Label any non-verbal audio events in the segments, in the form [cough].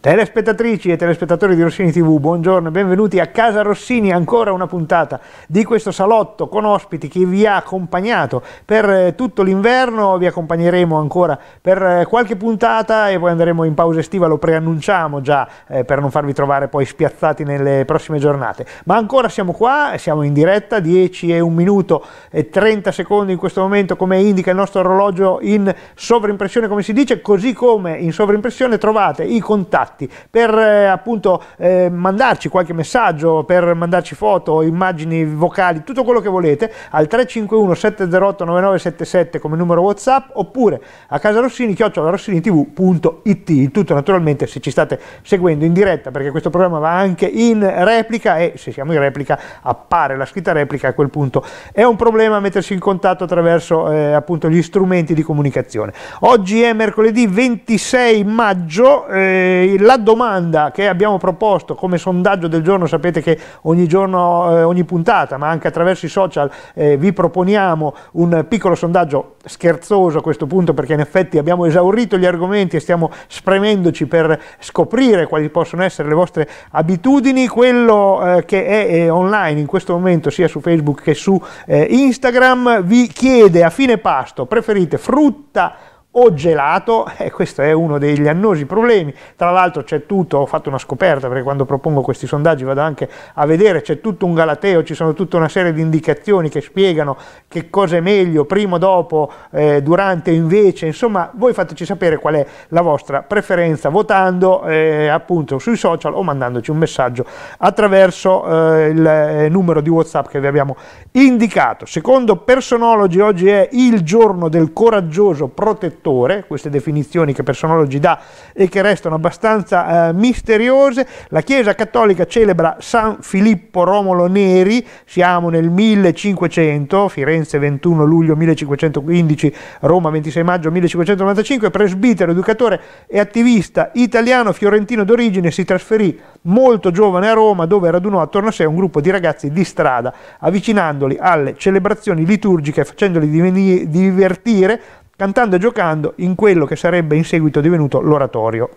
Telespettatrici e telespettatori di Rossini TV, buongiorno e benvenuti a Casa Rossini, ancora una puntata di questo salotto con ospiti che vi ha accompagnato per eh, tutto l'inverno, vi accompagneremo ancora per eh, qualche puntata e poi andremo in pausa estiva, lo preannunciamo già eh, per non farvi trovare poi spiazzati nelle prossime giornate. Ma ancora siamo qua, siamo in diretta, 10 e 1 minuto e 30 secondi in questo momento come indica il nostro orologio in sovrimpressione come si dice, così come in sovrimpressione trovate i contatti contatti, per eh, appunto eh, mandarci qualche messaggio, per mandarci foto, immagini vocali, tutto quello che volete al 351 708 9977 come numero WhatsApp oppure a casa Rossini chiocciolarossini.tv.it. Il tutto naturalmente se ci state seguendo in diretta perché questo programma va anche in replica e se siamo in replica appare la scritta replica a quel punto. È un problema mettersi in contatto attraverso eh, appunto gli strumenti di comunicazione. Oggi è mercoledì 26 maggio, eh, la domanda che abbiamo proposto come sondaggio del giorno, sapete che ogni giorno, eh, ogni puntata, ma anche attraverso i social, eh, vi proponiamo un piccolo sondaggio scherzoso a questo punto, perché in effetti abbiamo esaurito gli argomenti e stiamo spremendoci per scoprire quali possono essere le vostre abitudini. Quello eh, che è online in questo momento, sia su Facebook che su eh, Instagram, vi chiede a fine pasto, preferite frutta, o gelato, e eh, questo è uno degli annosi problemi. Tra l'altro c'è tutto, ho fatto una scoperta perché quando propongo questi sondaggi vado anche a vedere, c'è tutto un galateo, ci sono tutta una serie di indicazioni che spiegano che cosa è meglio, prima, dopo, eh, durante, invece, insomma voi fateci sapere qual è la vostra preferenza votando eh, appunto sui social o mandandoci un messaggio attraverso eh, il eh, numero di Whatsapp che vi abbiamo indicato. Secondo Personology oggi è il giorno del coraggioso protettore settore, queste definizioni che Personologi dà e che restano abbastanza eh, misteriose. La Chiesa Cattolica celebra San Filippo Romolo Neri, siamo nel 1500, Firenze 21 luglio 1515, Roma 26 maggio 1595, presbitero, educatore e attivista italiano fiorentino d'origine, si trasferì molto giovane a Roma dove radunò attorno a sé un gruppo di ragazzi di strada, avvicinandoli alle celebrazioni liturgiche facendoli divertire cantando e giocando in quello che sarebbe in seguito divenuto l'oratorio.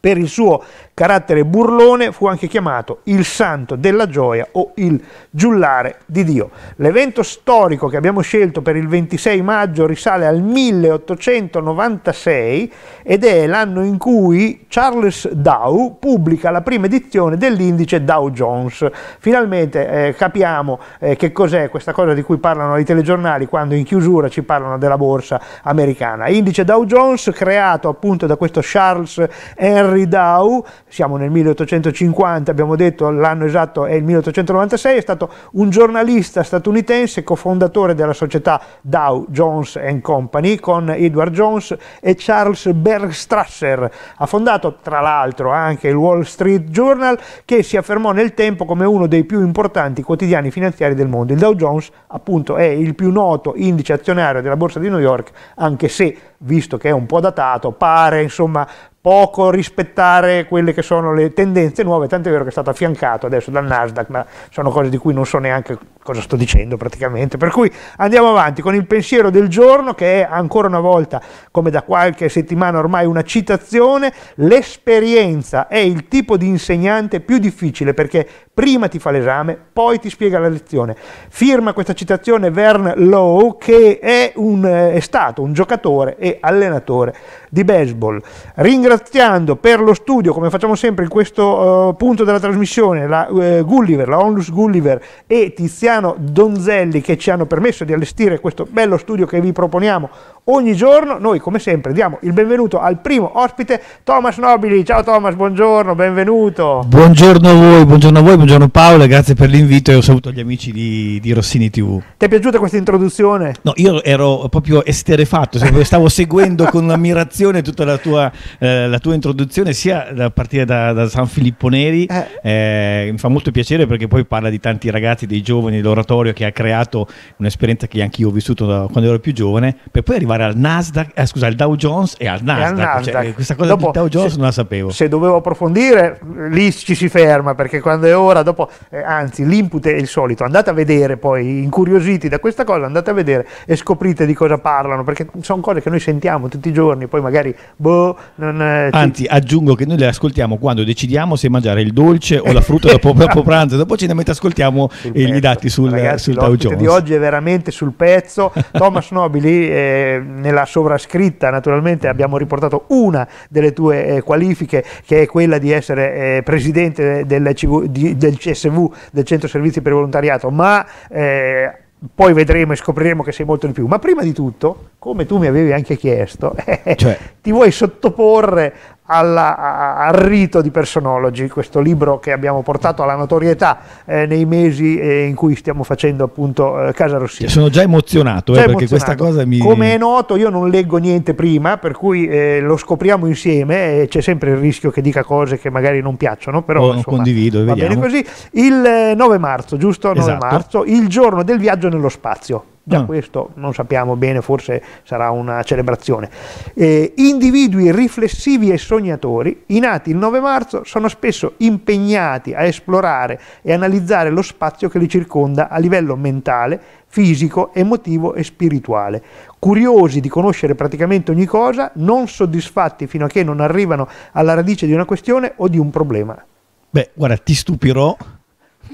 Per il suo carattere burlone, fu anche chiamato il santo della gioia o il giullare di Dio. L'evento storico che abbiamo scelto per il 26 maggio risale al 1896 ed è l'anno in cui Charles Dow pubblica la prima edizione dell'indice Dow Jones. Finalmente eh, capiamo eh, che cos'è questa cosa di cui parlano i telegiornali quando in chiusura ci parlano della borsa americana. Indice Dow Jones creato appunto da questo Charles Henry Dow siamo nel 1850, abbiamo detto l'anno esatto è il 1896, è stato un giornalista statunitense cofondatore della società Dow Jones Company con Edward Jones e Charles Bergstrasser. Ha fondato tra l'altro anche il Wall Street Journal che si affermò nel tempo come uno dei più importanti quotidiani finanziari del mondo. Il Dow Jones appunto è il più noto indice azionario della borsa di New York anche se visto che è un po' datato pare insomma poco rispettare quelle che sono le tendenze nuove, tant'è vero che è stato affiancato adesso dal Nasdaq, ma sono cose di cui non so neanche cosa sto dicendo praticamente. Per cui andiamo avanti con il pensiero del giorno che è ancora una volta, come da qualche settimana ormai, una citazione. L'esperienza è il tipo di insegnante più difficile perché prima ti fa l'esame, poi ti spiega la lezione. Firma questa citazione Vern Lowe che è, un, eh, è stato un giocatore e allenatore di baseball. Ringraziando per lo studio, come facciamo sempre in questo uh, punto della trasmissione, la uh, Gulliver, la Onlus Gulliver e Tiziano Massimiliano Donzelli che ci hanno permesso di allestire questo bello studio che vi proponiamo ogni giorno. Noi come sempre diamo il benvenuto al primo ospite, Thomas Nobili. Ciao Thomas, buongiorno, benvenuto. Buongiorno a voi, buongiorno a voi, buongiorno Paolo, grazie per l'invito e un saluto agli amici di, di Rossini TV. Ti è piaciuta questa introduzione? No, io ero proprio esterefatto, stavo seguendo con ammirazione tutta la tua, eh, la tua, introduzione, sia a partire da, da San Filippo Neri, eh. Eh, mi fa molto piacere perché poi parla di tanti ragazzi, dei giovani, l'oratorio che ha creato un'esperienza che anch'io ho vissuto da quando ero più giovane, per poi arrivare al Nasdaq, eh, scusa, al Dow Jones e al Nasdaq. E al Nasdaq. Cioè, eh, questa cosa dopo, del Dow Jones se, non la sapevo. Se dovevo approfondire, lì ci si ferma perché quando è ora, dopo, eh, anzi, l'input è il solito. Andate a vedere poi, incuriositi da questa cosa, andate a vedere e scoprite di cosa parlano perché sono cose che noi sentiamo tutti i giorni, poi magari boh, non, eh, ci... Anzi, aggiungo che noi le ascoltiamo quando decidiamo se mangiare il dolce o la frutta dopo, dopo [laughs] pranzo, dopo cena, mentre ascoltiamo eh, gli dati sul, Ragazzi, sul Dow Jones. di oggi è veramente sul pezzo. [laughs] Thomas Nobili, eh, nella sovrascritta naturalmente abbiamo riportato una delle tue eh, qualifiche, che è quella di essere eh, presidente del, CV, di, del, CSV, del Centro Servizi per Volontariato, ma eh, poi vedremo e scopriremo che sei molto di più. Ma prima di tutto, come tu mi avevi anche chiesto, [laughs] cioè. ti vuoi sottoporre alla, al rito di Personology, questo libro che abbiamo portato alla notorietà eh, nei mesi eh, in cui stiamo facendo appunto eh, Casa Rossini. Sono già emozionato eh, già perché questa cosa mi... Come è noto io non leggo niente prima, per cui eh, lo scopriamo insieme e c'è sempre il rischio che dica cose che magari non piacciono, però... Oh, insomma, non condivido, va vediamo. bene così. Il 9 eh, marzo, giusto? 9 esatto. marzo, il giorno del viaggio nello spazio. Già mm. questo non sappiamo bene, forse sarà una celebrazione. Eh, individui riflessivi e sognatori, i nati il 9 marzo, sono spesso impegnati a esplorare e analizzare lo spazio che li circonda a livello mentale, fisico, emotivo e spirituale. Curiosi di conoscere praticamente ogni cosa, non soddisfatti fino a che non arrivano alla radice di una questione o di un problema. Beh, guarda, ti stupirò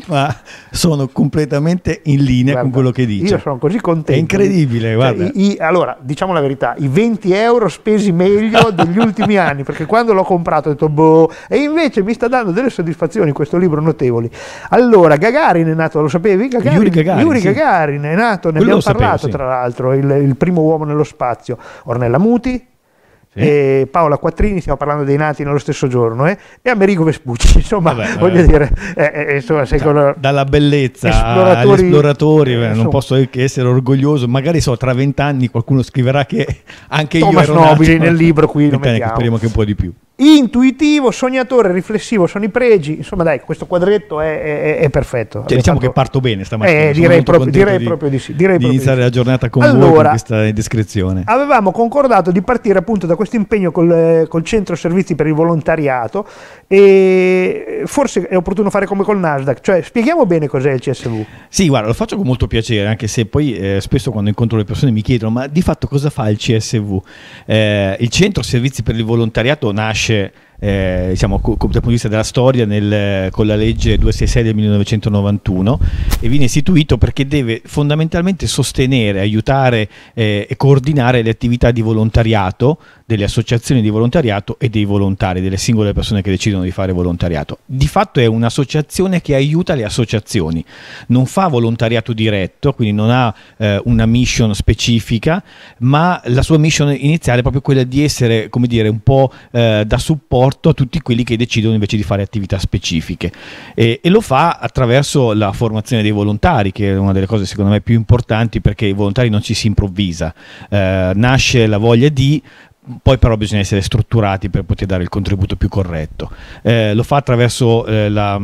ma sono completamente in linea guarda, con quello che dice. Io sono così contento. È incredibile, cioè, guarda. i, i, allora, diciamo la verità, i 20 euro spesi meglio [laughs] degli ultimi anni, perché quando l'ho comprato ho detto boh, e invece mi sta dando delle soddisfazioni questo libro notevoli. Allora, Gagarin è nato, lo sapevi? Gagarin, Yuri Gagarin, Yuri Gagarin è nato, ne quello abbiamo parlato sapevo, sì. tra l'altro, il, il primo uomo nello spazio. Ornella Muti, sì. Paola Quattrini, stiamo parlando dei nati nello stesso giorno, eh? e Amerigo Vespucci, insomma, vabbè, voglio dire, eh, eh, eh insomma, da, cioè, dalla bellezza esploratori, agli esploratori, eh, insomma. non posso che essere orgoglioso, magari so, tra vent'anni qualcuno scriverà che anche Thomas io ero Nobili nato, nel libro qui lo mettiamo. speriamo che un po' di più. Intuitivo, sognatore, riflessivo sono i pregi. Insomma, dai, questo quadretto è, è, è perfetto. Cioè, diciamo fatto... che parto bene stamattina. Eh, direi, proprio, direi di, proprio di sì. Direi di iniziare di la giornata con allora, voi con questa descrizione Avevamo concordato di partire appunto da questo impegno col, eh, col, centro servizi per il volontariato e forse è opportuno fare come col Nasdaq, cioè spieghiamo bene cos'è il CSV. Sì, guarda, lo faccio con molto piacere, anche se poi eh, spesso quando incontro le persone mi chiedono ma di fatto cosa fa il CSV? Eh, il centro servizi per il volontariato nasce inserisce eh, diciamo, dal punto di vista della storia nel, con la legge 266 del 1991 e viene istituito perché deve fondamentalmente sostenere, aiutare eh, e coordinare le attività di volontariato delle associazioni di volontariato e dei volontari, delle singole persone che decidono di fare volontariato. Di fatto è un'associazione che aiuta le associazioni, non fa volontariato diretto, quindi non ha eh, una mission specifica, ma la sua mission iniziale è proprio quella di essere, come dire, un po' eh, da supporto a tutti quelli che decidono invece di fare attività specifiche. E, e lo fa attraverso la formazione dei volontari, che è una delle cose secondo me più importanti perché i volontari non ci si improvvisa. Eh, nasce la voglia di, poi però bisogna essere strutturati per poter dare il contributo più corretto. Eh, lo fa attraverso eh, la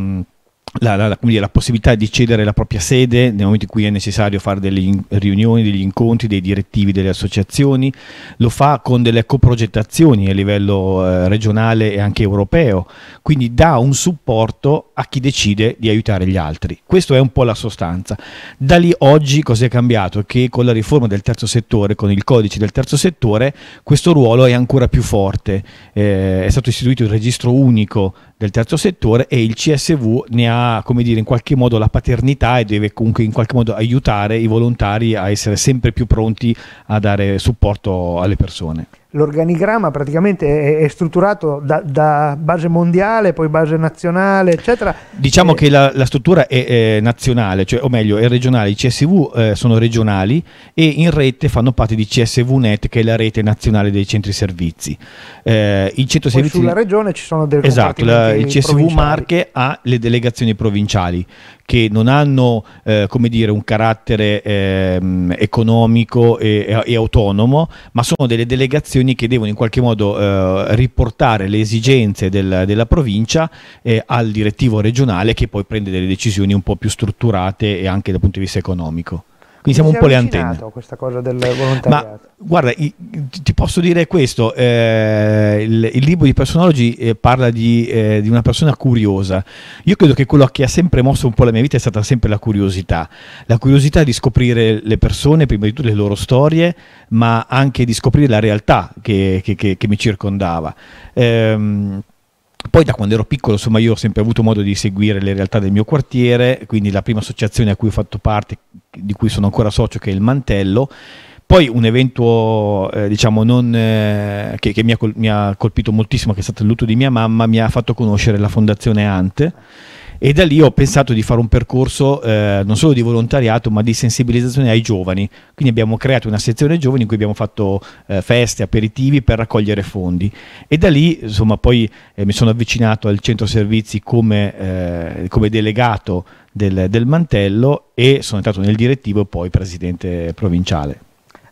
la, la, dire, la, possibilità di cedere la propria sede nel momento in cui è necessario fare delle riunioni, degli incontri, dei direttivi delle associazioni, lo fa con delle coprogettazioni a livello eh, regionale e anche europeo, quindi dà un supporto a chi decide di aiutare gli altri. Questa è un po' la sostanza. Da lì oggi cosa è cambiato? Che con la riforma del terzo settore, con il codice del terzo settore, questo ruolo è ancora più forte. Eh, è stato istituito il registro unico del terzo settore e il CSV ne ha, come dire, in qualche modo la paternità e deve comunque in qualche modo aiutare i volontari a essere sempre più pronti a dare supporto alle persone l'organigrama praticamente è, strutturato da, da, base mondiale, poi base nazionale, eccetera. Diciamo eh, che la, la struttura è, è, nazionale, cioè, o meglio, è regionale. I CSV eh, sono regionali e in rete fanno parte di CSVNet, che è la rete nazionale dei centri servizi. Eh, il centro servizi... Sulla regione ci sono delle Esatto, la, il CSV Marche ha le delegazioni provinciali che non hanno eh, dire, un carattere ehm, economico e, e autonomo, ma sono delle delegazioni amministrazioni che devono in qualche modo eh, riportare le esigenze del, della provincia eh, al direttivo regionale che poi prende delle decisioni un po' più strutturate e anche dal punto di vista economico. Quindi siamo un po' le antenne. questa cosa del volontariato. Ma guarda, ti posso dire questo, eh, il, il, libro di Personology eh, parla di, eh, di, una persona curiosa. Io credo che quello che ha sempre mosso un po' la mia vita è stata sempre la curiosità. La curiosità di scoprire le persone, prima di tutto le loro storie, ma anche di scoprire la realtà che, che, che, che mi circondava. Ehm, poi da quando ero piccolo, insomma, io ho sempre avuto modo di seguire le realtà del mio quartiere, quindi la prima associazione a cui ho fatto parte, di cui sono ancora socio, che è il Mantello. Poi un evento eh, diciamo non, eh, che, che mi, ha col- mi, ha colpito moltissimo, che è stato il lutto di mia mamma, mi ha fatto conoscere la Fondazione Ante e da lì ho pensato di fare un percorso eh, non solo di volontariato ma di sensibilizzazione ai giovani. Quindi abbiamo creato una sezione giovani in cui abbiamo fatto eh, feste, aperitivi per raccogliere fondi e da lì insomma poi eh, mi sono avvicinato al centro servizi come, eh, come delegato del, del mantello e sono entrato nel direttivo e poi presidente provinciale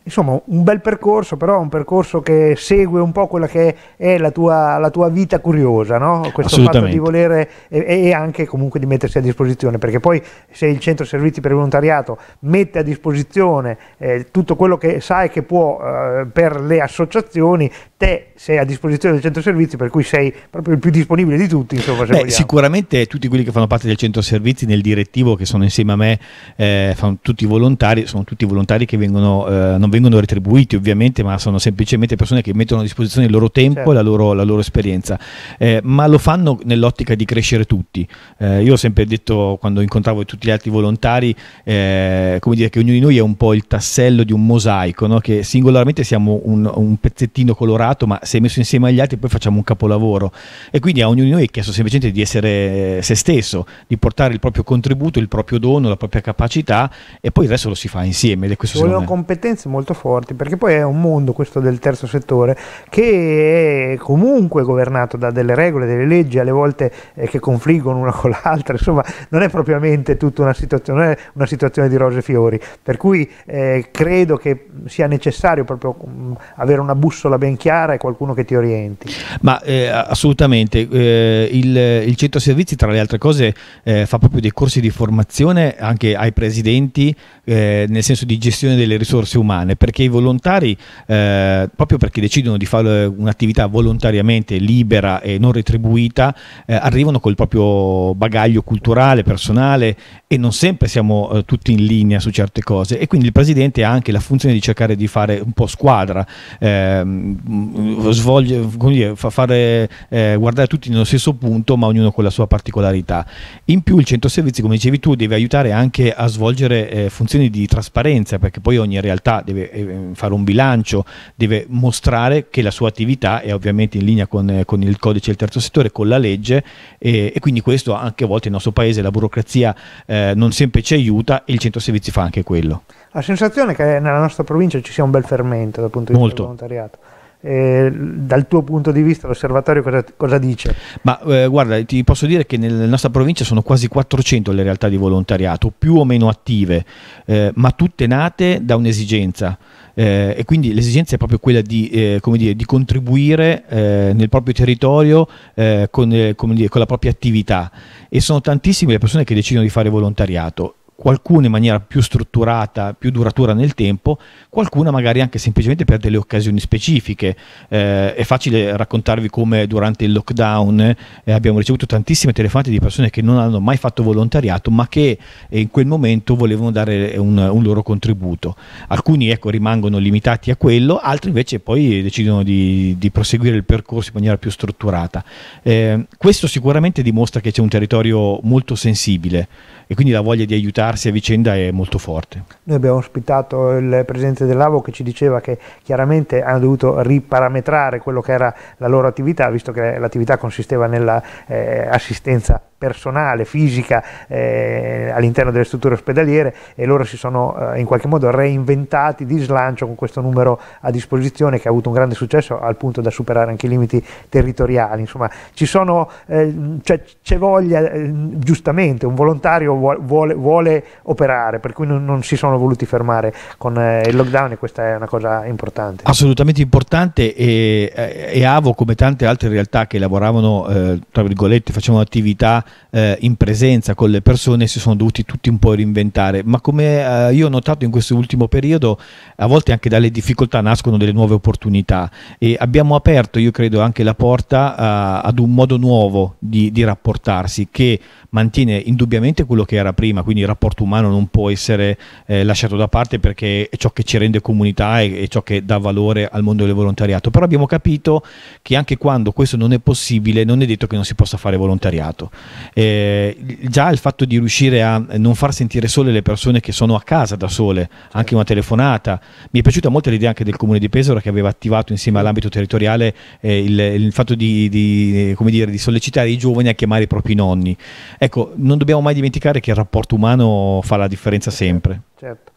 insomma un bel percorso, però un percorso che segue un po' quella che è la tua, la tua vita curiosa, no? questo fatto di volere e, e, anche comunque di mettersi a disposizione, perché poi se il centro servizi per volontariato mette a disposizione eh, tutto quello che sai che può eh, per le associazioni, te sei a disposizione del centro servizi, per cui sei proprio il più disponibile di tutti. Insomma, Beh, sicuramente tutti quelli che fanno parte del centro servizi nel direttivo che sono insieme a me, eh, fanno tutti volontari, sono tutti volontari che vengono... Eh, vengono retribuiti ovviamente, ma sono semplicemente persone che mettono a disposizione il loro tempo certo. e la certo. loro, la loro esperienza, eh, ma lo fanno nell'ottica di crescere tutti. Eh, io ho sempre detto quando incontravo tutti gli altri volontari, eh, come dire che ognuno di noi è un po' il tassello di un mosaico, no? che singolarmente siamo un, un, pezzettino colorato, ma se messo insieme agli altri poi facciamo un capolavoro. E quindi a ognuno di noi è chiesto semplicemente di essere eh, se stesso, di portare il proprio contributo, il proprio dono, la propria capacità e poi il resto lo si fa insieme. Ed è questo Ci vogliono competenze molto molto forti, perché poi è un mondo questo del terzo settore che è comunque governato da delle regole, delle leggi, alle volte eh, che confliggono una [laughs] con l'altra, insomma non è propriamente tutta una situazione, una situazione di rose e fiori, per cui eh, credo che sia necessario proprio mh, mm, avere una bussola ben chiara e qualcuno che ti orienti. Ma eh, assolutamente, eh, il, il, centro servizi tra le altre cose eh, fa proprio dei corsi di formazione anche ai presidenti eh, nel senso di gestione delle risorse umane donne, perché i volontari, eh, proprio perché decidono di fare un'attività volontariamente libera e non retribuita, eh, arrivano col proprio bagaglio culturale, personale e non sempre siamo eh, tutti in linea su certe cose e quindi il presidente ha anche la funzione di cercare di fare un po' squadra, ehm, mm, svolge, dire, fa fare, eh, guardare tutti nello stesso punto ma ognuno con la sua particolarità. In più il centro servizi, come dicevi tu, deve aiutare anche a svolgere eh, funzioni di trasparenza perché poi ogni realtà deve deve eh, fare un bilancio, deve mostrare che la sua attività è ovviamente in linea con, eh, con il codice del terzo settore, con la legge e, e, quindi questo anche a volte nel nostro paese la burocrazia eh, non sempre ci aiuta e il centro servizi fa anche quello. La sensazione è che nella nostra provincia ci sia un bel fermento dal punto di Molto. vista del volontariato. Eh, dal tuo punto di vista l'osservatorio cosa, cosa dice? Ma eh, guarda, ti posso dire che nella nostra provincia sono quasi 400 le realtà di volontariato, più o meno attive, eh, ma tutte nate da un'esigenza. Eh, e quindi l'esigenza è proprio quella di, eh, dire, di contribuire eh, nel proprio territorio eh, con, eh, dire, con, la propria attività e sono tantissime le persone che decidono di fare volontariato qualcuno in maniera più strutturata, più duratura nel tempo, qualcuna magari anche semplicemente per delle occasioni specifiche. Eh, è facile raccontarvi come durante il lockdown eh, abbiamo ricevuto tantissime telefonate di persone che non hanno mai fatto volontariato, ma che eh, in quel momento volevano dare un, un loro contributo. Alcuni ecco, rimangono limitati a quello, altri invece poi decidono di, di proseguire il percorso in maniera più strutturata. Eh, questo sicuramente dimostra che c'è un territorio molto sensibile e quindi la voglia di aiutarsi a vicenda è molto forte. Noi abbiamo ospitato il presidente dell'AVO che ci diceva che chiaramente hanno dovuto riparametrare quello che era la loro attività, visto che l'attività consisteva nell'assistenza eh, personale, fisica eh, all'interno delle strutture ospedaliere e loro si sono eh, in qualche modo reinventati di slancio con questo numero a disposizione che ha avuto un grande successo al punto da superare anche i limiti territoriali. Insomma, eh, cioè, c'è cioè, voglia, eh, giustamente, un volontario vuole, vuole, operare, per cui non, non, si sono voluti fermare con eh, il lockdown e questa è una cosa importante. Assolutamente importante e, e Avo come tante altre realtà che lavoravano, eh, tra virgolette, facevano attività eh, in presenza con le persone si sono dovuti tutti un po' reinventare, ma come eh, io ho notato in questo ultimo periodo, a volte anche dalle difficoltà nascono delle nuove opportunità e abbiamo aperto, io credo, anche la porta eh, ad un modo nuovo di, di rapportarsi che mantiene indubbiamente quello che era prima, quindi il rapporto umano non può essere eh, lasciato da parte perché è ciò che ci rende comunità e ciò che dà valore al mondo del volontariato, però abbiamo capito che anche quando questo non è possibile non è detto che non si possa fare volontariato. Eh, già il fatto di riuscire a non far sentire sole le persone che sono a casa da sole, anche una telefonata, mi è piaciuta molto l'idea anche del comune di Pesaro che aveva attivato insieme all'ambito territoriale eh, il, il, fatto di, di, dire, di sollecitare i giovani a chiamare i propri nonni. Ecco, non dobbiamo mai dimenticare che il rapporto umano fa la differenza sempre. Certo.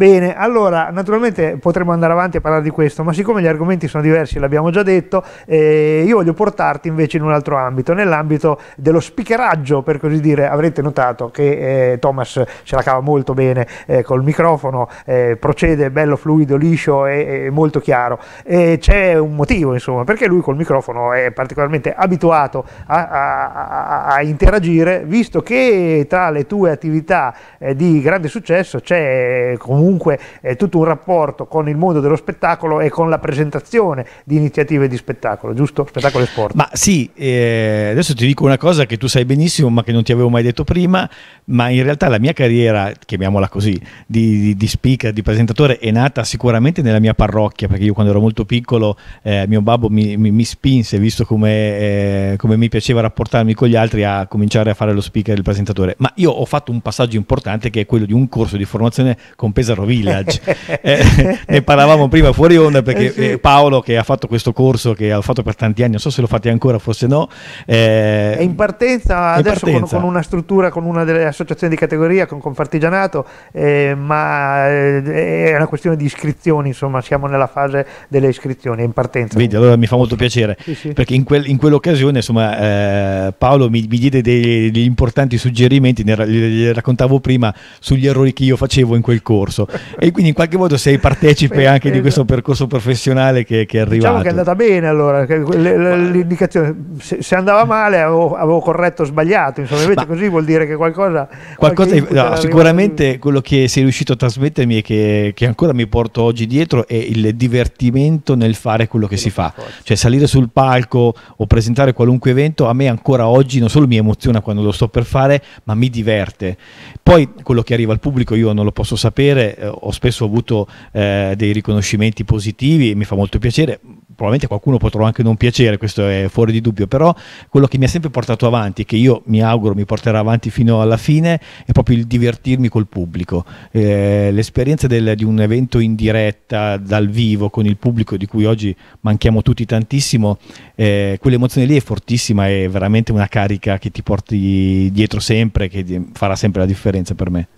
Bene, allora naturalmente potremmo andare avanti a parlare di questo, ma siccome gli argomenti sono diversi, l'abbiamo già detto, eh, io voglio portarti invece in un altro ambito, nell'ambito dello speakeraggio, per così dire. Avrete notato che eh, Thomas ce la cava molto bene eh, col microfono, eh, procede bello fluido, liscio e, e molto chiaro. E c'è un motivo, insomma, perché lui col microfono è particolarmente abituato a, a, a, a interagire, visto che tra le tue attività eh, di grande successo c'è comunque comunque eh, tutto un rapporto con il mondo dello spettacolo e con la presentazione di iniziative di spettacolo, giusto? Spettacolo e sport. Ma sì, eh, adesso ti dico una cosa che tu sai benissimo ma che non ti avevo mai detto prima, ma in realtà la mia carriera, chiamiamola così, di, di, di speaker, di presentatore è nata sicuramente nella mia parrocchia, perché io quando ero molto piccolo eh, mio babbo mi, mi, mi spinse, visto come, eh, come mi piaceva rapportarmi con gli altri, a cominciare a fare lo speaker, il presentatore. Ma io ho fatto un passaggio importante che è quello di un corso di formazione con Pesaro Retro Village. [laughs] eh, ne parlavamo prima fuori onda perché eh, sì. Eh, Paolo che ha fatto questo corso che ha fatto per tanti anni, non so se lo fate ancora, forse no. Eh, è in partenza adesso partenza. Con, con, una struttura, con una delle associazioni di categoria, con Confartigianato, eh, ma eh, è una questione di iscrizioni, insomma siamo nella fase delle iscrizioni, è in partenza. Vedi, allora mi fa molto piacere sì, sì. perché in, quel, in, quell'occasione insomma Paolo mi, mi diede degli importanti suggerimenti, ne, raccontavo prima sugli errori che io facevo in quel corso percorso e quindi in qualche modo sei partecipe anche di questo percorso professionale che, che è arrivato. Diciamo che è andata bene allora, l'indicazione, se, se andava male avevo, avevo corretto o sbagliato, insomma invece Ma così vuol dire che qualcosa... qualcosa no, sicuramente quello che sei riuscito a trasmettermi e che, che, ancora mi porto oggi dietro è il divertimento nel fare quello che, si fa, cioè salire sul palco o presentare qualunque evento a me ancora oggi non solo mi emoziona quando lo sto per fare, ma mi diverte. Poi quello che arriva al pubblico io non lo posso sapere, eh, ho spesso avuto eh, dei riconoscimenti positivi e mi fa molto piacere. Probabilmente qualcuno potrà anche non piacere, questo è fuori di dubbio, però quello che mi ha sempre portato avanti, che io mi auguro mi porterà avanti fino alla fine, è proprio il divertirmi col pubblico. Eh, l'esperienza del, di un evento in diretta, dal vivo, con il pubblico di cui oggi manchiamo tutti tantissimo, eh, quell'emozione lì è fortissima, è veramente una carica che ti porti dietro sempre, che farà sempre la differenza per me.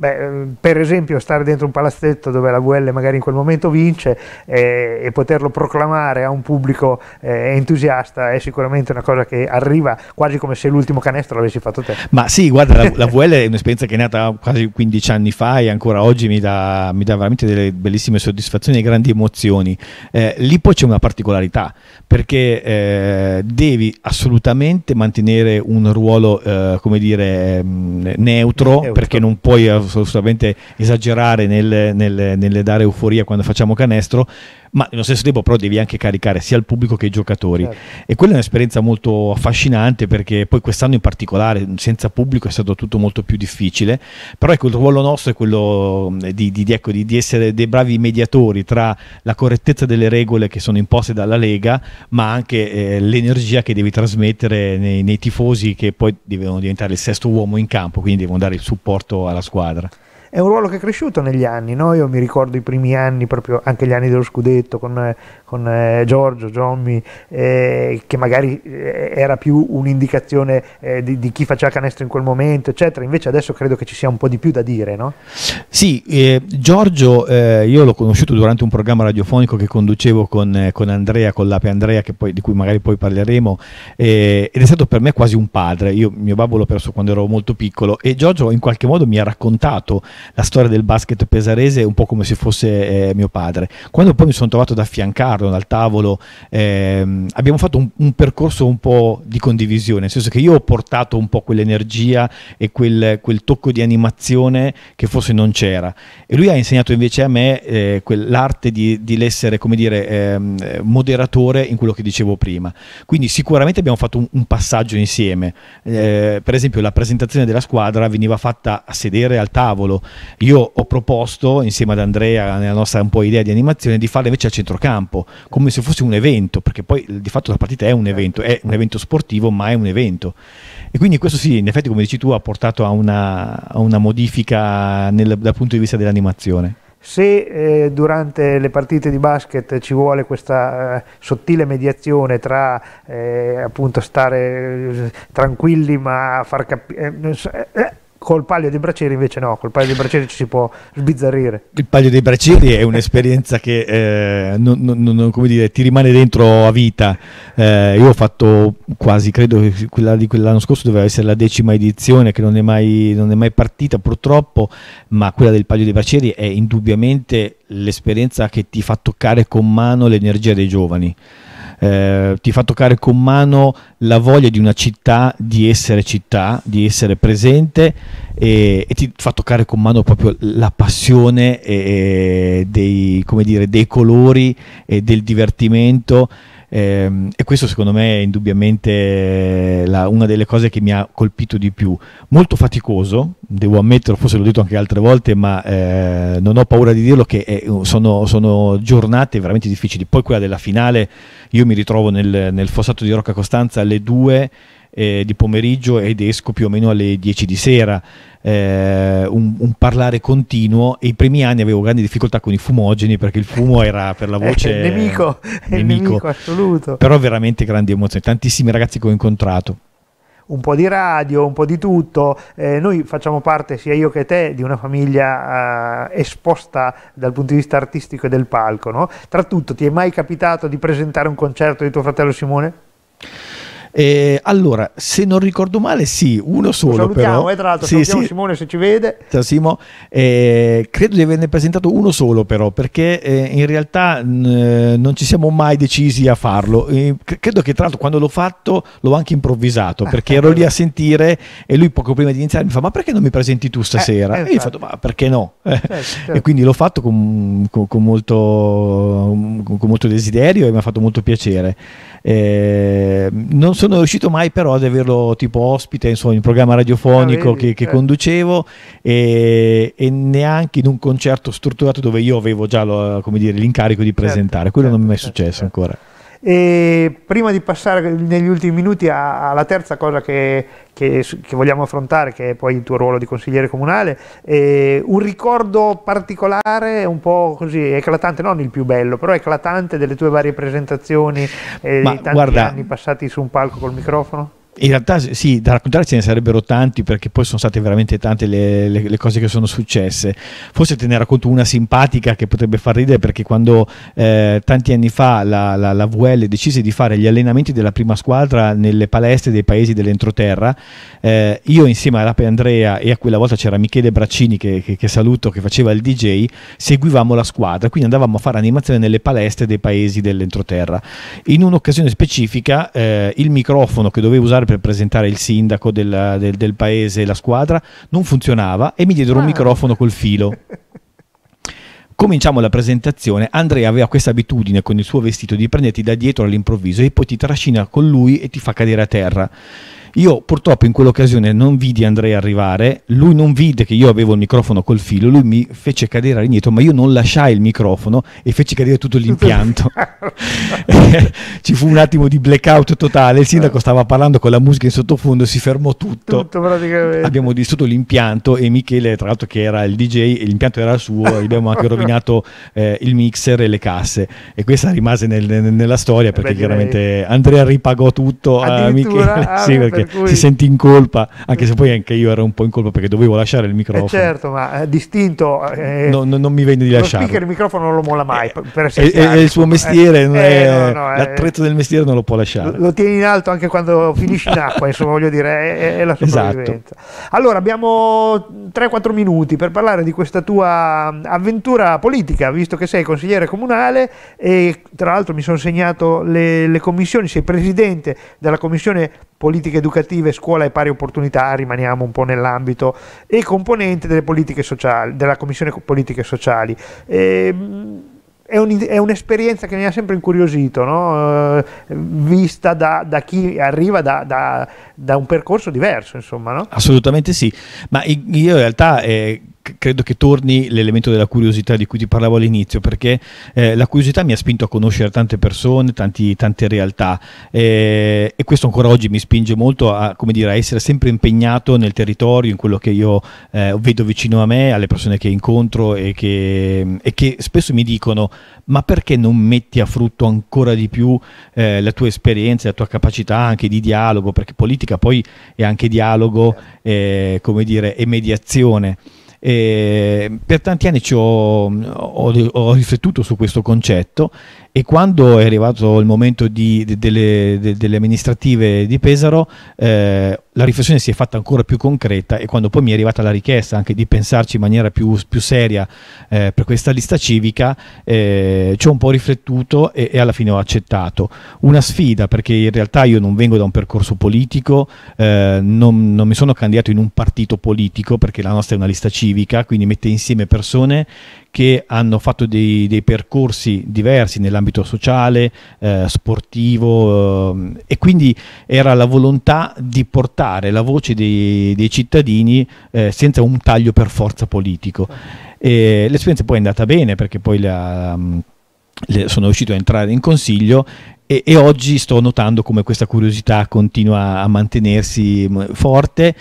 Beh, ehm, per esempio stare dentro un palazzetto dove la VL magari in quel momento vince eh, e poterlo proclamare a un pubblico eh, entusiasta è sicuramente una cosa che arriva quasi come se l'ultimo canestro l'avessi fatto te. Ma sì, guarda, la, la VL è un'esperienza che è nata quasi 15 anni fa e ancora oggi mi dà, mi dà veramente delle bellissime soddisfazioni e grandi emozioni. Eh, lì poi c'è una particolarità perché eh, devi assolutamente mantenere un ruolo, eh, come dire, ehm, neutro, neutro perché non puoi eh, assolutamente esagerare nel, nel, nel dare euforia quando facciamo canestro, ma nello stesso tempo però devi anche caricare sia il pubblico che i giocatori certo. e quella è un'esperienza molto affascinante perché poi quest'anno in particolare senza pubblico è stato tutto molto più difficile, però ecco il ruolo nostro è quello di, di, ecco, di, di essere dei bravi mediatori tra la correttezza delle regole che sono imposte dalla Lega ma anche eh, l'energia che devi trasmettere nei, nei tifosi che poi devono diventare il sesto uomo in campo, quindi devono dare il supporto alla squadra è un ruolo che è cresciuto negli anni, no? io mi ricordo i primi anni, proprio anche gli anni dello scudetto, con con eh, Giorgio, Giommi, eh, che magari eh, era più un'indicazione eh, di, di, chi faceva canestro in quel momento, eccetera. Invece adesso credo che ci sia un po' di più da dire, no? Sì, eh, Giorgio, eh, io l'ho conosciuto durante un programma radiofonico che conducevo con, con Andrea, con l'Ape Andrea, poi, di cui magari poi parleremo, ed è stato per me quasi un padre. Io mio babbo l'ho perso quando ero molto piccolo e Giorgio in qualche modo mi ha raccontato la storia del basket pesarese un po' come se fosse mio padre. Quando poi mi sono trovato ad affiancarlo, Arnold al tavolo, ehm, abbiamo fatto un, un, percorso un po' di condivisione, nel senso che io ho portato un po' quell'energia e quel, quel tocco di animazione che forse non c'era e lui ha insegnato invece a me eh, l'arte di, di l'essere, come dire, ehm, moderatore in quello che dicevo prima. Quindi sicuramente abbiamo fatto un, un passaggio insieme, eh, per esempio la presentazione della squadra veniva fatta a sedere al tavolo, io ho proposto insieme ad Andrea nella nostra un po' idea di animazione di farla invece al centrocampo come se fosse un evento, perché poi di fatto la partita è un certo. evento, è un evento sportivo, ma è un evento. E quindi questo sì, in effetti come dici tu, ha portato a una, a una modifica nel, dal punto di vista dell'animazione. Se eh, durante le partite di basket ci vuole questa eh, sottile mediazione tra eh, appunto stare eh, tranquilli ma far capire eh, col palio dei bracieri invece no, col palio dei bracieri ci si può sbizzarrire. Il palio dei bracieri è un'esperienza che eh, non, non, non, dire, ti rimane dentro a vita. Eh, io ho fatto quasi, credo che quella di quell'anno scorso doveva essere la decima edizione che non è, mai, non è mai partita purtroppo, ma quella del palio dei bracieri è indubbiamente l'esperienza che ti fa toccare con mano l'energia dei giovani eh, ti fa toccare con mano la voglia di una città di essere città, di essere presente e, e ti fa toccare con mano proprio la passione e, e dei, dire, dei colori e del divertimento e, ehm, e questo secondo me è indubbiamente la, una delle cose che mi ha colpito di più. Molto faticoso, devo ammetterlo, forse l'ho detto anche altre volte, ma eh, non ho paura di dirlo che è, sono, sono, giornate veramente difficili. Poi quella della finale, io mi ritrovo nel, nel fossato di Rocca Costanza alle 2 eh, di pomeriggio ed esco più o meno alle 10 di sera, eh, un, un, parlare continuo e i primi anni avevo grandi difficoltà con i fumogeni perché il fumo [laughs] era per la voce... il eh, nemico, [laughs] nemico. il nemico assoluto. Però veramente grandi emozioni, tantissimi ragazzi che ho incontrato un po' di radio, un po' di tutto. Eh, noi facciamo parte, sia io che te, di una famiglia eh, esposta dal punto di vista artistico e del palco. No? Tra tutto, ti è mai capitato di presentare un concerto di tuo fratello Simone? Eh, allora, se non ricordo male, sì, uno solo. Lo salutiamo, però. Eh, tra l'altro, sì, sì. Simone se ci vede. Ciao Simo. Eh, credo di averne presentato uno solo, però, perché eh, in realtà mh, eh, non ci siamo mai decisi a farlo. credo che, tra l'altro, quando l'ho fatto l'ho anche improvvisato, perché ero lì a sentire e lui poco prima di iniziare mi fa: Ma perché non mi presenti tu eh, stasera? e io ho esatto. fatto: Ma perché no? [laughs] Certo, certo. E quindi l'ho fatto con, con, con, molto, con molto desiderio e mi ha fatto molto piacere. Eh, non sono riuscito mai però ad averlo tipo ospite insomma, in un programma radiofonico ah, vedi, che, che eh. conducevo e, e, neanche in un concerto strutturato dove io avevo già lo, dire, l'incarico di certo, presentare, certo, quello certo, non mi è mai certo, successo certo, ancora. E prima di passare negli ultimi minuti alla terza cosa che, che, che, vogliamo affrontare, che è poi il tuo ruolo di consigliere comunale, eh, un ricordo particolare, un po' così eclatante, non il più bello, però eclatante delle tue varie presentazioni eh, Ma, dei tanti guarda, anni passati su un palco col microfono? In realtà sì, da raccontare ce ne sarebbero tanti perché poi sono state veramente tante le, le, le, cose che sono successe. Forse te ne racconto una simpatica che potrebbe far ridere perché quando eh, tanti anni fa la, la, la, VL decise di fare gli allenamenti della prima squadra nelle palestre dei paesi dell'entroterra, eh, io insieme all'Ape Andrea e a quella volta c'era Michele Braccini che, che, che, saluto che faceva il DJ, seguivamo la squadra, quindi andavamo a fare animazione nelle palestre dei paesi dell'entroterra. In un'occasione specifica eh, il microfono che dovevo usare parlare per presentare il sindaco del, del, del paese e la squadra, non funzionava e mi diedero ah. un microfono col filo. Cominciamo la presentazione. Andrea aveva questa abitudine con il suo vestito di prenderti da dietro all'improvviso e poi ti trascina con lui e ti fa cadere a terra. Io purtroppo in quell'occasione non vidi Andrea arrivare, lui non vide che io avevo il microfono col filo, lui mi fece cadere all'indietro, ma io non lasciai il microfono e feci cadere tutto l'impianto. [laughs] Ci fu un attimo di blackout totale, il sindaco stava parlando con la musica in sottofondo, si fermò tutto. tutto abbiamo distrutto l'impianto e Michele, tra l'altro che era il DJ, l'impianto era suo, [laughs] abbiamo anche rovinato eh, il mixer e le casse. E questa rimase nel, nella storia perché Beh, chiaramente Andrea ripagò tutto a Michele. Ah, sì, perché perché cui... si senti in colpa, anche se poi anche io ero un po' in colpa perché dovevo lasciare il eh, microfono. Eh certo, ma eh, distinto... Eh, no, no, non mi vende di lasciare. il microfono non lo molla mai, eh, per è, il suo mestiere, eh, è, no, l'attrezzo del mestiere non lo può lasciare. Lo, lo, tieni in alto anche quando finisci in acqua, insomma voglio dire, è, è la [laughs] esatto. sopravvivenza. Esatto. Allora abbiamo 3-4 minuti per parlare di questa tua avventura politica, visto che sei consigliere comunale e tra l'altro mi sono segnato le, le commissioni, sei presidente della commissione politiche educative, scuola e pari opportunità, rimaniamo un po' nell'ambito, e componente sociali, della Commissione Politiche Sociali. E, ehm, è, un, è, un'esperienza che mi ha sempre incuriosito, no? Eh, vista da, da, chi arriva da, da, da, un percorso diverso, insomma. No? Assolutamente sì, ma io in realtà eh, credo che torni l'elemento della curiosità di cui ti parlavo all'inizio, perché eh, la curiosità mi ha spinto a conoscere tante persone, tanti, tante realtà eh, e questo ancora oggi mi spinge molto a, dire, a, essere sempre impegnato nel territorio, in quello che io eh, vedo vicino a me, alle persone che incontro e che, e che, spesso mi dicono ma perché non metti a frutto ancora di più eh, la tua esperienza, la tua capacità anche di dialogo, perché politica poi è anche dialogo, certo. eh, come dire, e mediazione. E per tanti anni ho, ho, ho, riflettuto su questo concetto e quando è arrivato il momento di, de, delle, de, delle, amministrative di Pesaro eh, la riflessione si è fatta ancora più concreta e quando poi mi è arrivata la richiesta anche di pensarci in maniera più, più seria eh, per questa lista civica, eh, ci ho un po' riflettuto e, e, alla fine ho accettato. Una sfida perché in realtà io non vengo da un percorso politico, eh, non, non, mi sono candidato in un partito politico perché la nostra è una lista civica, quindi mette insieme persone che hanno fatto dei, dei percorsi diversi nell'ambito sociale, eh, sportivo ehm, e quindi era la volontà di portare ascoltare la voce dei, dei cittadini eh, senza un taglio per forza politico. E l'esperienza poi è andata bene perché poi la, mm, le, sono riuscito a entrare in consiglio e, e oggi sto notando come questa curiosità continua a mantenersi mm, forte.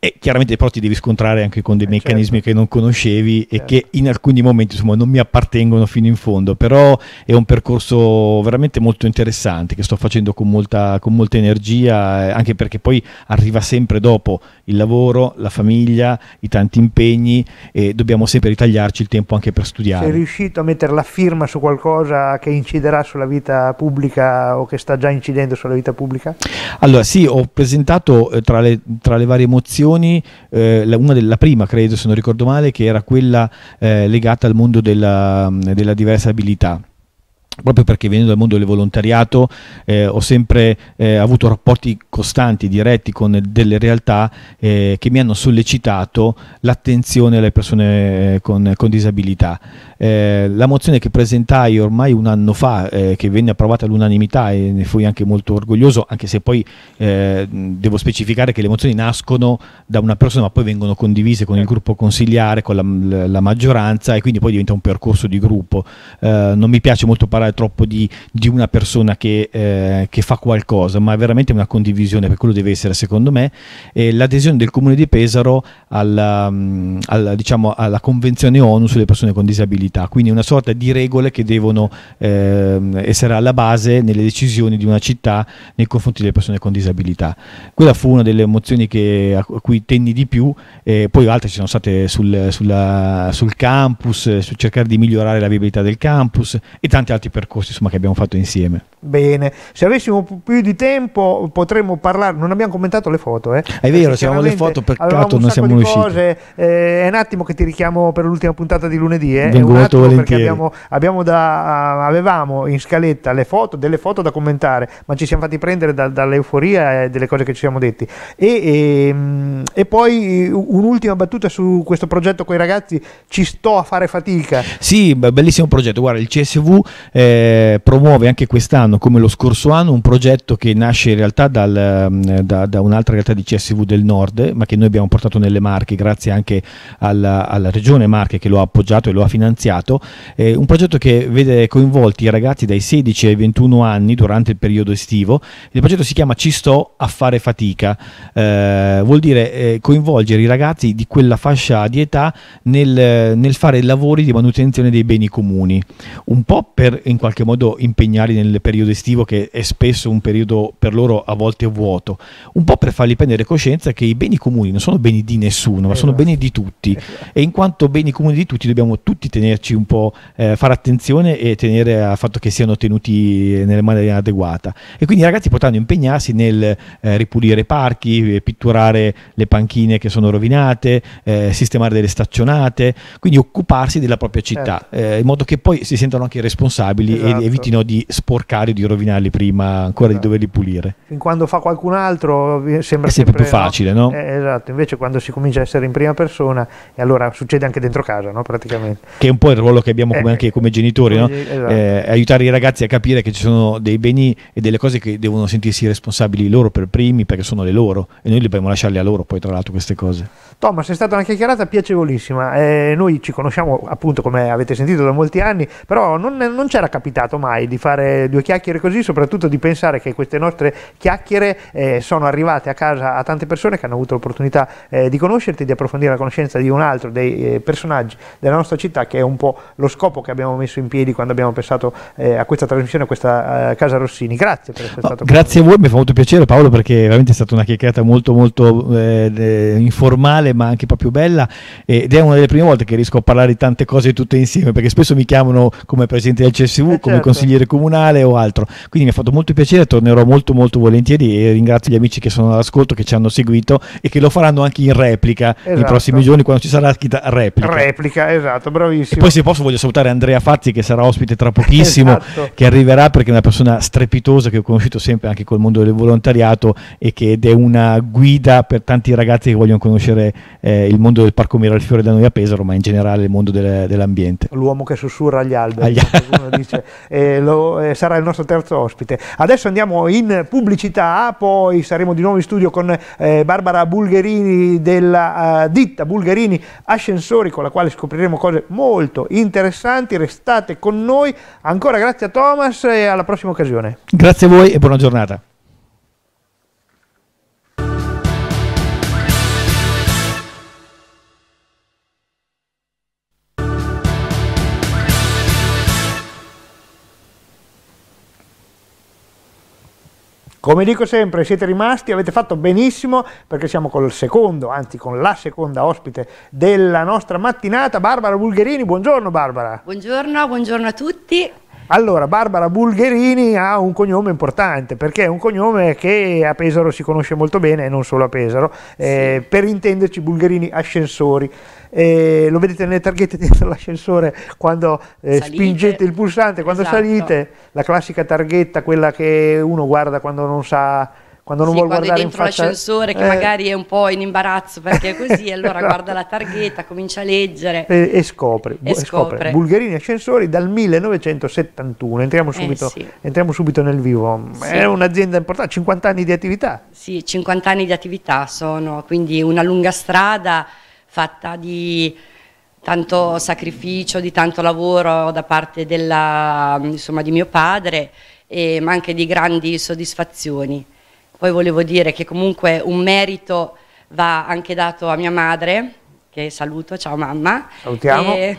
E chiaramente però ti devi scontrare anche con dei eh, meccanismi certo. che non conoscevi e certo. che in alcuni momenti insomma, non mi appartengono fino in fondo, però è un percorso veramente molto interessante che sto facendo con molta, con molta energia, eh, anche perché poi arriva sempre dopo il lavoro, la famiglia, i tanti impegni e dobbiamo sempre ritagliarci il tempo anche per studiare. Sei riuscito a mettere la firma su qualcosa che inciderà sulla vita pubblica o che sta già incidendo sulla vita pubblica? Allora sì, ho presentato eh, tra le, tra le varie emozioni manifestazioni, eh, una della prima credo se non ricordo male, che era quella eh, legata al mondo della, della diversa abilità proprio perché venendo dal mondo del volontariato eh, ho sempre eh, avuto rapporti costanti, diretti con delle realtà eh, che mi hanno sollecitato l'attenzione alle persone con, con disabilità. Eh, la mozione che presentai ormai un anno fa, eh, che venne approvata all'unanimità e ne fui anche molto orgoglioso, anche se poi eh, devo specificare che le mozioni nascono da una persona ma poi vengono condivise con il certo. gruppo consigliare, con la, la maggioranza e quindi poi diventa un percorso di gruppo. non mi piace molto parlare parlare troppo di, di una persona che, eh, che, fa qualcosa, ma è veramente una condivisione, per quello deve essere secondo me, eh, l'adesione del comune di Pesaro alla, mm, alla, diciamo, alla, Convenzione ONU sulle persone con disabilità, quindi una sorta di regole che devono eh, essere alla base nelle decisioni di una città nei confronti delle persone con disabilità. Quella fu una delle emozioni che, a cui tenni di più, poi altre ci sono state sul, sulla, sul campus, su cercare di migliorare la viabilità del campus e tanti altri percorsi insomma, che abbiamo fatto insieme. Bene, se avessimo più di tempo potremmo parlare, non abbiamo commentato le foto, eh? è vero, siamo le foto, peccato non siamo riusciti. Cose, eh, è un attimo che ti richiamo per l'ultima puntata di lunedì, eh? Vengo è un attimo volentieri. perché abbiamo, abbiamo da, avevamo in scaletta le foto, delle foto da commentare, ma ci siamo fatti prendere da, dall'euforia e delle cose che ci siamo detti. E, e, ehm, e poi un'ultima battuta su questo progetto con i ragazzi, ci sto a fare fatica. Sì, bellissimo progetto, guarda, il CSV eh, promuove anche quest'anno quest'anno come lo scorso anno un progetto che nasce in realtà dal, ehm, da, da, un'altra realtà di CSV del nord, ma che noi abbiamo portato nelle Marche grazie anche alla, alla regione Marche che lo ha appoggiato e lo ha finanziato, eh, un progetto che vede coinvolti i ragazzi dai 16 ai 21 anni durante il periodo estivo. Il progetto si chiama Ci sto a fare fatica, eh, vuol dire eh, coinvolgere i ragazzi di quella fascia di età nel, nel fare lavori di manutenzione dei beni comuni, un po' per in qualche modo impegnarli nel periodo periodo estivo che è spesso un periodo per loro a volte vuoto, un po' per fargli prendere coscienza che i beni comuni non sono beni di nessuno, ma sono esatto. beni di tutti e in quanto beni comuni di tutti dobbiamo tutti tenerci un po', eh, fare attenzione e tenere al fatto che siano tenuti nelle maniera adeguate. E quindi i ragazzi potranno impegnarsi nel eh, ripulire i parchi, eh, pitturare le panchine che sono rovinate, eh, sistemare delle staccionate, quindi occuparsi della propria città, certo. Eh, in modo che poi si sentano anche responsabili esatto. e evitino di sporcare necessario di rovinarli prima ancora esatto. di doverli pulire. Fin quando fa qualcun altro sembra è sempre, sempre più facile, no? no? Eh, esatto, invece quando si comincia a essere in prima persona e allora succede anche dentro casa, no? Praticamente. Che è un po' il ruolo che abbiamo eh, come, eh, anche come genitori, come no? esatto. eh, aiutare i ragazzi a capire che ci sono dei beni e delle cose che devono sentirsi responsabili loro per primi perché sono le loro e noi dobbiamo lasciarle a loro poi tra l'altro queste cose. Thomas, è stata una chiacchierata piacevolissima. Eh, noi ci conosciamo appunto come avete sentito da molti anni, però non, non c'era capitato mai di fare due chiacchiere chiacchiere così, soprattutto di pensare che queste nostre chiacchiere eh, sono arrivate a casa a tante persone che hanno avuto l'opportunità eh, di conoscerti, di approfondire la conoscenza di un altro dei eh, personaggi della nostra città, che è un po' lo scopo che abbiamo messo in piedi quando abbiamo pensato eh, a questa trasmissione, a questa eh, Casa Rossini. Grazie per essere oh, stato qui. Grazie a voi, mi fa molto piacere Paolo perché veramente è stata una chiacchierata molto molto eh, informale ma anche proprio bella ed è una delle prime volte che riesco a parlare di tante cose tutte insieme perché spesso mi chiamano come presidente del CSU, certo. come consigliere comunale o altro altro. Quindi mi ha fatto molto piacere, tornerò molto molto volentieri e ringrazio gli amici che sono all'ascolto, che ci hanno seguito e che lo faranno anche in replica nei esatto. prossimi giorni quando ci sarà chita- replica. Replica, esatto, bravissimo. E poi se posso voglio salutare Andrea Fazzi che sarà ospite tra pochissimo, esatto. che arriverà perché è una persona strepitosa che ho conosciuto sempre anche col mondo del volontariato e che ed è una guida per tanti ragazzi che vogliono conoscere eh, il mondo del parco Miralfiore da noi a Pesaro, ma in generale il mondo del, dell'ambiente. L'uomo che sussurra agli alberi, agli... dice, [laughs] eh, lo, eh, sarà il nostro nostro terzo ospite. Adesso andiamo in pubblicità, poi saremo di nuovo in studio con eh, Barbara Bulgherini della uh, ditta Bulgherini Ascensori, con la quale scopriremo cose molto interessanti. Restate con noi. Ancora grazie a Thomas e alla prossima occasione. Grazie a voi e buona giornata. Come dico sempre, siete rimasti, avete fatto benissimo perché siamo col secondo, anzi con la seconda ospite della nostra mattinata, Barbara Bulgherini. Buongiorno Barbara. Buongiorno, buongiorno a tutti. Allora, Barbara Bulgherini ha un cognome importante perché è un cognome che a Pesaro si conosce molto bene e non solo a Pesaro. Eh, sì. Eh, per intenderci, Bulgherini Ascensori eh, lo vedete nelle targhette [laughs] dentro l'ascensore quando eh, spingete il pulsante, quando esatto. salite, la classica targhetta, quella che uno guarda quando non sa quando non sì, vuol guardare in faccia l'ascensore che eh, magari è un po' in imbarazzo perché è [laughs] così allora guarda la targhetta comincia a leggere e, e, scopre, e scopre. scopre, Bulgherini Ascensori dal 1971 entriamo eh, subito, eh, sì. entriamo subito nel vivo sì. è un'azienda importante 50 anni di attività sì 50 anni di attività sono quindi una lunga strada fatta di tanto sacrificio, di tanto lavoro da parte della, insomma, di mio padre, e, ma anche di grandi soddisfazioni. Poi volevo dire che comunque un merito va anche dato a mia madre, che saluto, ciao mamma. Salutiamo. E,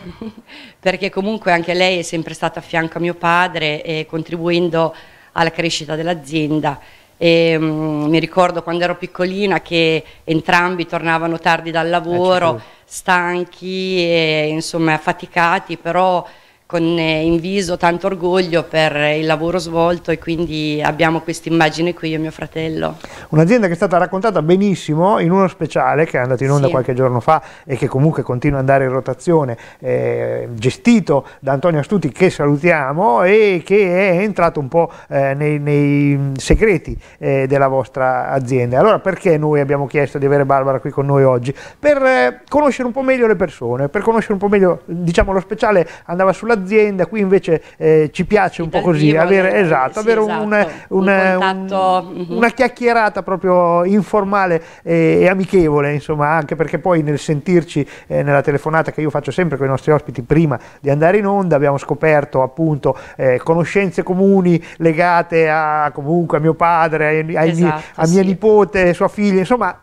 [laughs] perché comunque anche lei è sempre stata a fianco a mio padre e contribuendo alla crescita dell'azienda e, um, mi ricordo quando ero piccolina che entrambi tornavano tardi dal eh, lavoro, certo. stanchi e insomma affaticati, però con eh, in viso tanto orgoglio per il lavoro svolto e quindi abbiamo questa immagine qui io e mio fratello. Un'azienda che è stata raccontata benissimo in uno speciale che è andato in onda sì. qualche giorno fa e che comunque continua ad andare in rotazione, eh, gestito da Antonio Astuti che salutiamo e che è entrato un po' eh, nei, nei, segreti eh, della vostra azienda. Allora perché noi abbiamo chiesto di avere Barbara qui con noi oggi? Per eh, conoscere un po' meglio le persone, per conoscere un po' meglio, diciamo lo speciale andava sulla azienda, qui invece eh, ci piace un po' così, avere, eh, esatto, sì, avere esatto, un, un, un mm-hmm. contatto, una chiacchierata proprio informale e, e, amichevole, insomma, anche perché poi nel sentirci eh, nella telefonata che io faccio sempre con i nostri ospiti prima di andare in onda, abbiamo scoperto appunto eh, conoscenze comuni legate a, comunque a mio padre, ai, a, esatto, a mia sì. nipote, sua figlia, insomma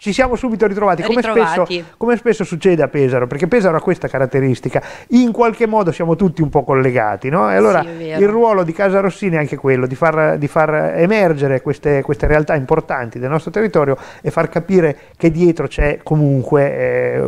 ci siamo subito ritrovati, come spesso, come spesso, succede a Pesaro, perché Pesaro ha questa caratteristica, in qualche modo siamo tutti un po' collegati, no? E allora sì, il ruolo di Casa Rossini è anche quello, di far, di far emergere queste, queste, realtà importanti del nostro territorio e far capire che dietro c'è comunque, eh,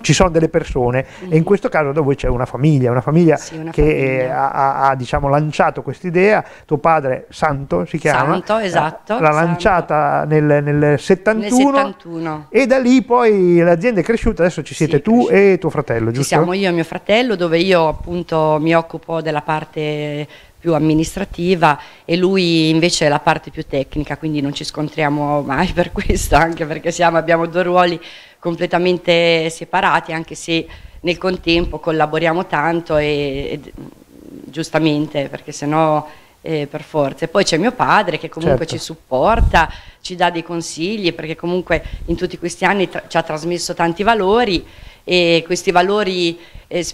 ci sono delle persone mm. e in mm. questo caso da voi c'è una famiglia, una famiglia sì, una che famiglia. Eh, ha, ha, diciamo, lanciato quest'idea, tuo padre Santo si chiama, Santo, eh, esatto, l'ha Santo. lanciata nel, nel 71, nel 81. E da lì poi l'azienda è cresciuta, adesso ci siete sì, tu e tuo fratello, giusto? Ci siamo io e mio fratello, dove io appunto mi occupo della parte più amministrativa e lui invece la parte più tecnica, quindi non ci scontriamo mai per questo, anche perché siamo, abbiamo due ruoli completamente separati, anche se nel contempo collaboriamo tanto e, e giustamente, perché sennò eh, per forza. E poi c'è mio padre che comunque certo. ci supporta ci dà dei consigli perché comunque in tutti questi anni ci ha trasmesso tanti valori e questi valori eh,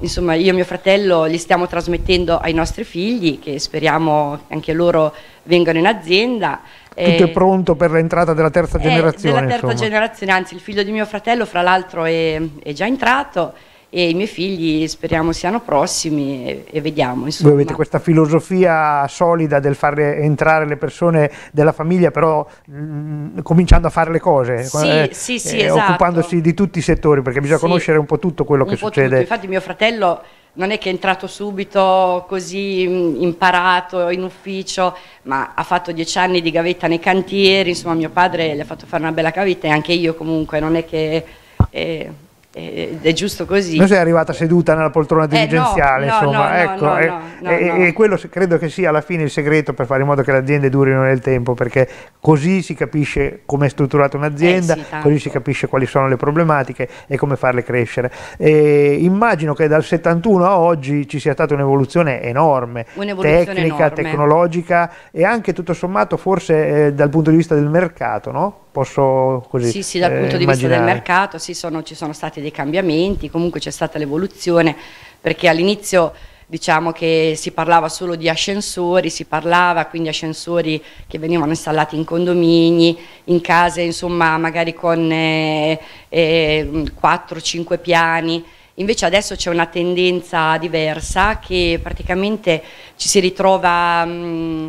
insomma io e mio fratello li stiamo trasmettendo ai nostri figli che speriamo anche loro vengano in azienda. Tutto è eh, pronto per l'entrata della terza eh, generazione. Della terza insomma. generazione, anzi il figlio di mio fratello fra l'altro è, è già entrato e i miei figli speriamo siano prossimi e, e vediamo. Insomma. Voi avete questa filosofia solida del far entrare le persone della famiglia, però mh, mm, cominciando a fare le cose, sì, eh, sì, sì, eh, esatto. occupandosi di tutti i settori, perché bisogna conoscere un po' tutto quello che succede. Tutto. Infatti mio fratello non è che è entrato subito così mm, imparato in ufficio, ma ha fatto dieci anni di gavetta nei cantieri, insomma mio padre gli ha fatto fare una bella cavetta e anche io comunque, non è che... Eh, eh, è giusto così. Non sei arrivata seduta nella poltrona dirigenziale, insomma, ecco, e, quello credo che sia alla fine il segreto per fare in modo che le aziende durino nel tempo, perché così si capisce come è strutturata un'azienda, eh sì, così si capisce quali sono le problematiche e come farle crescere. E immagino che dal 71 a oggi ci sia stata un'evoluzione enorme, un'evoluzione tecnica, enorme. tecnologica e anche tutto sommato forse eh, dal punto di vista del mercato, no? posso così. Sì, sì, dal eh, punto di immaginare. vista del mercato sì, sono, ci sono stati dei cambiamenti, comunque c'è stata l'evoluzione, perché all'inizio diciamo che si parlava solo di ascensori, si parlava quindi ascensori che venivano installati in condomini, in case insomma magari con eh, eh, 4-5 piani, invece adesso c'è una tendenza diversa che praticamente ci si ritrova... Mh, mm,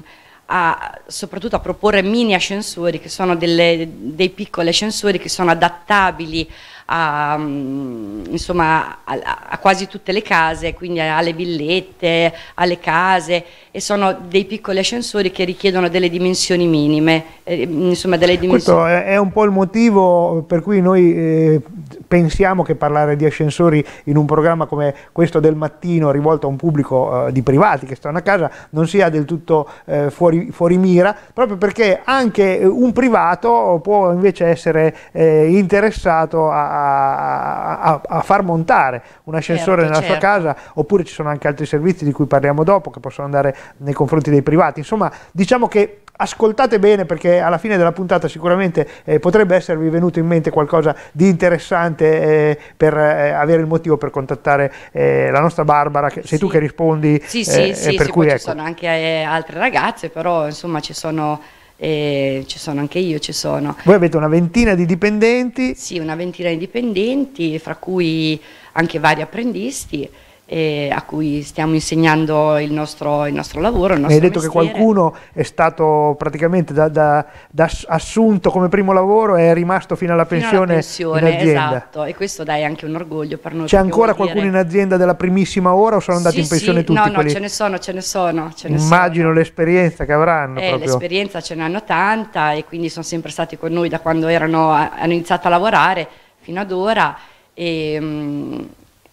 a, soprattutto a proporre mini ascensori, che sono delle, dei piccoli ascensori che sono adattabili a, mm, insomma, a, a quasi tutte le case, quindi alle villette, alle case e sono dei piccoli ascensori che richiedono delle dimensioni minime. Eh, insomma, delle dimensioni... Questo è un po' il motivo per cui noi eh, pensiamo che parlare di ascensori in un programma come questo del mattino rivolto a un pubblico eh, di privati che stanno a casa non sia del tutto eh, fuori, fuori, mira, proprio perché anche un privato può invece essere eh, interessato a a, a, far montare un ascensore certo, nella certo. sua casa, oppure ci sono anche altri servizi di cui parliamo dopo che possono andare nei confronti dei privati. Insomma, diciamo che ascoltate bene perché alla fine della puntata sicuramente eh, potrebbe esservi venuto in mente qualcosa di interessante eh, per eh, avere il motivo per contattare eh, la nostra Barbara, che, sei sì. tu che rispondi. Sì, eh, sì, eh, sì, per sì, cui, ecco. ci sono anche altre ragazze, però insomma ci sono eh, ci sono anche io, ci sono. Voi avete una ventina di dipendenti? Sì, una ventina di dipendenti, fra cui anche vari apprendisti eh, a cui stiamo insegnando il nostro, il nostro lavoro. Il nostro Mi hai detto mestiere. che qualcuno è stato praticamente da, da, da, assunto come primo lavoro e è rimasto fino alla pensione. Fino alla pensione esatto, e questo dai anche un orgoglio per noi. C'è ancora qualcuno dire... in azienda della primissima ora o sono andati sì, in pensione sì, tutti? No, no, quelli? ce ne sono, ce ne sono. Ce ne Immagino sono. l'esperienza che avranno. Eh, l'esperienza ce ne hanno tanta e quindi sono sempre stati con noi da quando erano, hanno iniziato a lavorare fino ad ora. E, mh, mm,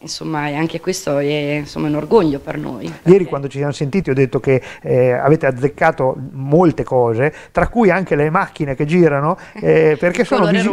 insomma, anche questo è insomma, un orgoglio per noi. Ieri quando ci siamo sentiti ho detto che eh, avete azzeccato molte cose, tra cui anche le macchine che girano, [laughs] eh, perché sono visi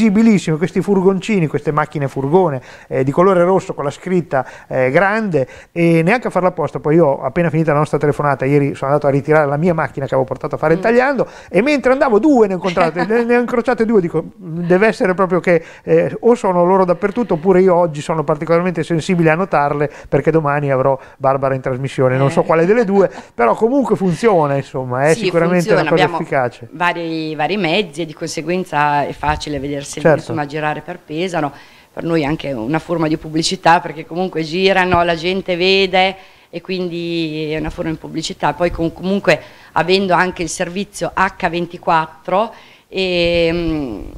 visibilissime questi furgoncini, queste macchine furgone eh, di colore rosso con la scritta eh, grande e neanche a farla apposta, poi io appena finita la nostra telefonata ieri sono andato a ritirare la mia macchina che avevo portato a fare mm. tagliando e mentre andavo due ne ho incontrate, [laughs] ne ho incrociate due, dico deve essere proprio che eh, o sono loro dappertutto oppure io oggi sono particolarmente particolarmente sensibile a notarle perché domani avrò Barbara in trasmissione, non so eh. quale delle due, [laughs] però comunque funziona, insomma, è eh, sì, sicuramente funziona. una cosa Abbiamo efficace. Vari, vari mezzi e di conseguenza è facile vedersi certo. insomma, girare per Pesaro, per noi anche una forma di pubblicità perché comunque girano, la gente vede e quindi è una forma di pubblicità, poi com- comunque avendo anche il servizio H24 e, ehm,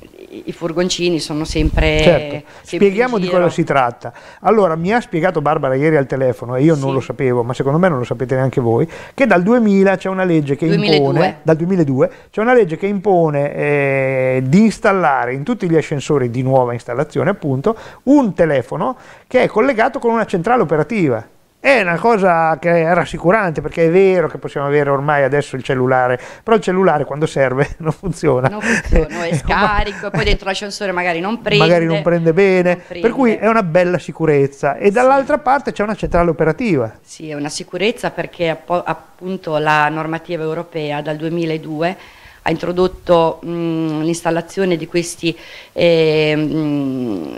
i, furgoncini sono sempre... Certo. sempre Spieghiamo di cosa si tratta. Allora, mi ha spiegato Barbara ieri al telefono, e io sì. non lo sapevo, ma secondo me non lo sapete neanche voi, che dal 2000 c'è una legge che 2002. impone, dal 2002, c'è una legge che impone eh, di installare in tutti gli ascensori di nuova installazione, appunto, un telefono che è collegato con una centrale operativa. È una cosa che è rassicurante perché è vero che possiamo avere ormai adesso il cellulare, però il cellulare quando serve [laughs] non funziona. Non funziona, è [laughs] scarico, poi dentro l'ascensore magari non prende. Magari non prende bene, non prende. per cui è una bella sicurezza. E dall'altra sì. parte c'è una centrale operativa. Sì, è una sicurezza perché appunto la normativa europea dal 2002 ha introdotto mm, l'installazione di questi... Eh, mh,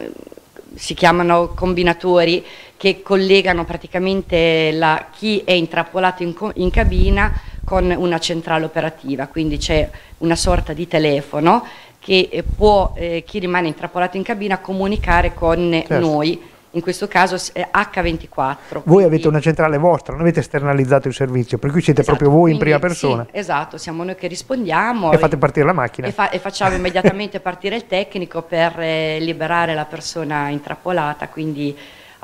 si chiamano combinatori che collegano praticamente la, chi è intrappolato in, in cabina con una centrale operativa, quindi c'è una sorta di telefono che eh, può eh, chi rimane intrappolato in cabina comunicare con eh, certo. noi. In questo caso è H24. Voi avete una centrale vostra, non avete esternalizzato il servizio, per cui siete esatto, proprio voi quindi, in prima persona. Sì, esatto, siamo noi che rispondiamo. E, e fate partire la macchina. E, fa e facciamo immediatamente partire il tecnico per eh, liberare la persona intrappolata, quindi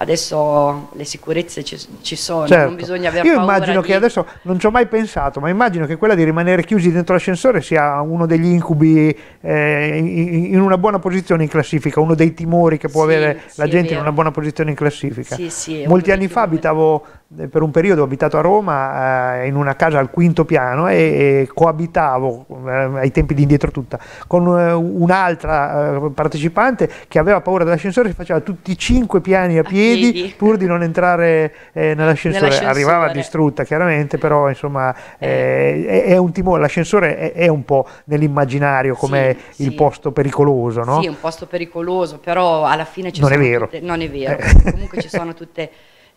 adesso le sicurezze ci, ci sono, certo. non bisogna avere Io immagino di... che adesso, non ci ho mai pensato, ma immagino che quella di rimanere chiusi dentro l'ascensore sia uno degli incubi eh, in, in una buona posizione in classifica, uno dei timori che può sì, avere la gente in una buona posizione in classifica. Sì, Molti anni fa abitavo eh, per un periodo ho abitato a Roma eh, in una casa al quinto piano e, e coabitavo eh, ai tempi di indietro tutta con eh, un'altra eh, partecipante che aveva paura dell'ascensore si faceva tutti i cinque piani a, a piedi, piedi, pur di non entrare eh, nell'ascensore. nell'ascensore. arrivava distrutta chiaramente però insomma è, è, un timore l'ascensore è, è, un po' nell'immaginario come sì, il sì. posto pericoloso no? sì è un posto pericoloso però alla fine ci non sono è vero tutte, non è vero comunque ci sono tutte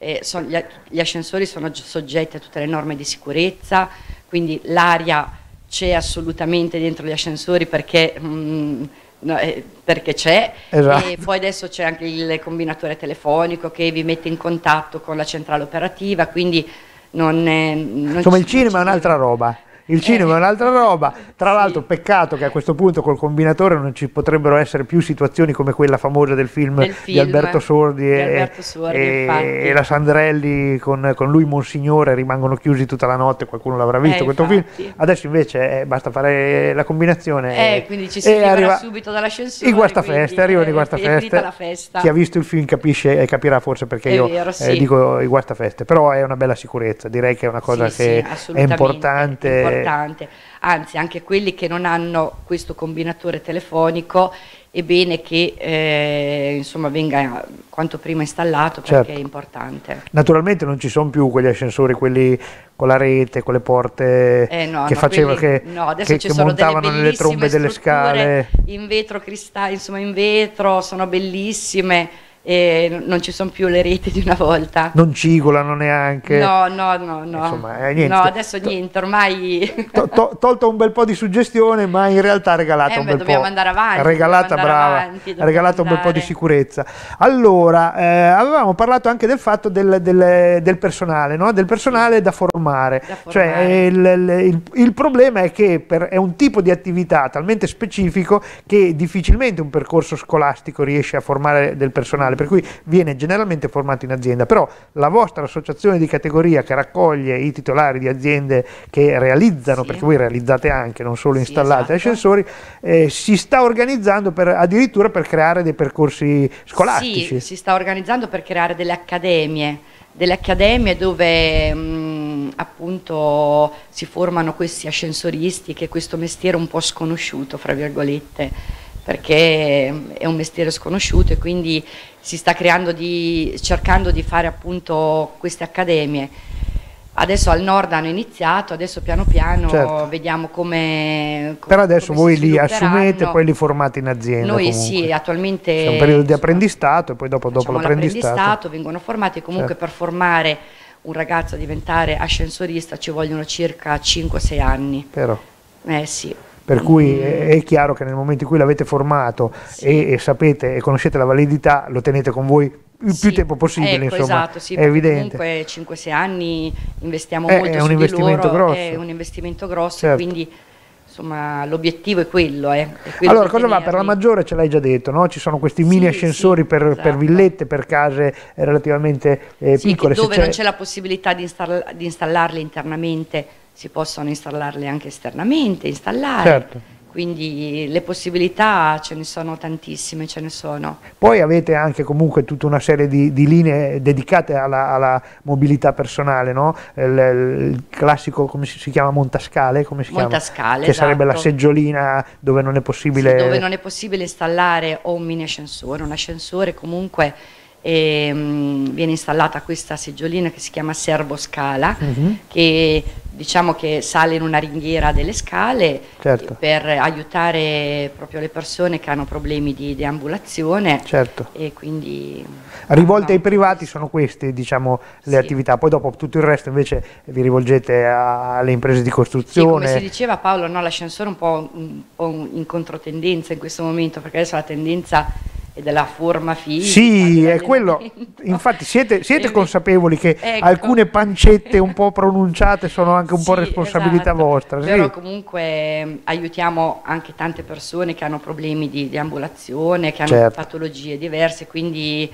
eh, so, gli, gli, ascensori sono soggetti a tutte le norme di sicurezza, quindi l'aria c'è assolutamente dentro gli ascensori perché... Mh, mm, No, eh, perché c'è esatto. e poi adesso c'è anche il combinatore telefonico che vi mette in contatto con la centrale operativa quindi non, è, non insomma il cinema è un'altra roba il cinema è un'altra roba. Tra l'altro, peccato che a questo punto col combinatore non ci potrebbero essere più situazioni come quella famosa del film, del film di Alberto Sordi, di Alberto Sordi e, e, la Sandrelli con, con, lui Monsignore rimangono chiusi tutta la notte, qualcuno l'avrà visto eh, questo infatti. film. Adesso invece eh, basta fare la combinazione. Eh, quindi ci si arriva subito dall'ascensore. I guastafeste, arrivano i eh, guastafeste. Chi ha visto il film capisce, e capirà forse perché è io vero, eh, sì. dico i guastafeste, però è una bella sicurezza, direi che è una cosa sì, che è importante importante. Anzi, anche quelli che non hanno questo combinatore telefonico è bene che eh, insomma, venga quanto prima installato perché certo. è importante. Naturalmente non ci sono più quegli ascensori, quelli con la rete, con le porte eh, no, che no, facevano, quelli, che, no, che, che montavano nelle trombe delle scale. In vetro, cristallo, insomma in vetro, sono bellissime e non ci sono più le reti di una volta. Non cigolano neanche. No, no, no, no. Insomma, eh, niente. No, adesso niente, ormai... To to tolto un bel po' di suggestione, ma in realtà regalata eh, un bel dobbiamo po'. Andare avanti, regalata, dobbiamo brava. andare avanti. Regalata andare. un bel po' di sicurezza. Allora, eh, avevamo parlato anche del fatto del, del, del personale, no? Del personale da formare. Da cioè, formare. Cioè, il, il, il, problema è che per, è un tipo di attività talmente specifico che difficilmente un percorso scolastico riesce a formare del personale professionale, per cui viene generalmente formato in azienda, però la vostra associazione di categoria che raccoglie i titolari di aziende che realizzano, sì. perché voi realizzate anche, non solo sì, installate esatto. ascensori, eh, si sta organizzando per, addirittura per creare dei percorsi scolastici. Sì, si sta organizzando per creare delle accademie, delle accademie dove mh, mm, appunto si formano questi ascensoristi che è questo mestiere un po' sconosciuto, fra virgolette, perché è un mestiere sconosciuto e quindi si sta creando di, cercando di fare appunto queste accademie. Adesso al nord hanno iniziato, adesso piano piano certo. vediamo come... Com Però adesso come voi li assumete e poi li formate in azienda. Noi comunque. sì, attualmente... C'è un periodo di apprendistato e poi dopo, dopo l'apprendistato. vengono formati comunque certo. per formare un ragazzo a diventare ascensorista ci vogliono circa 5-6 anni. Però. Eh sì per cui è chiaro che nel momento in cui l'avete formato sì. e, e, sapete e conoscete la validità lo tenete con voi il più tempo possibile ecco, insomma esatto, sì, è evidente comunque 5-6 anni investiamo è, eh, molto è un investimento loro, grosso. è un investimento grosso certo. quindi insomma l'obiettivo è quello, eh, è quello allora cosa va per la maggiore ce l'hai già detto no? ci sono questi mini ascensori sì, per, esatto. per, villette per case eh, relativamente eh, sì, piccole dove non c'è la possibilità di, install di installarle internamente si possono installarle anche esternamente, installare. Certo. Quindi le possibilità ce ne sono tantissime, ce ne sono. Poi avete anche comunque tutta una serie di, di linee dedicate alla, alla mobilità personale, no? il, il, classico, come si, si chiama, montascale, come si montascale, chiama? Che esatto. sarebbe la esatto. seggiolina dove non è possibile... Sì, dove non è possibile installare o un mini ascensore, un ascensore comunque e, um, viene installata questa seggiolina che si chiama servoscala, uh mhm. -huh. che diciamo che sale in una ringhiera delle scale eh, certo. per aiutare proprio le persone che hanno problemi di deambulazione. Certo. E quindi, Rivolte no. ai privati sono queste diciamo, le sì. attività, poi dopo tutto il resto invece vi rivolgete alle imprese di costruzione. Sì, come si diceva Paolo, no, l'ascensore è un po' in controtendenza in questo momento perché adesso la tendenza e della forma fisica. Sì, è quello. [laughs] Infatti siete, siete consapevoli che ecco. alcune pancette un po' pronunciate sono anche un sì, po' responsabilità esatto. vostra. Però comunque ehm, aiutiamo anche tante persone che hanno problemi di, di ambulazione, che hanno certo. patologie diverse, quindi...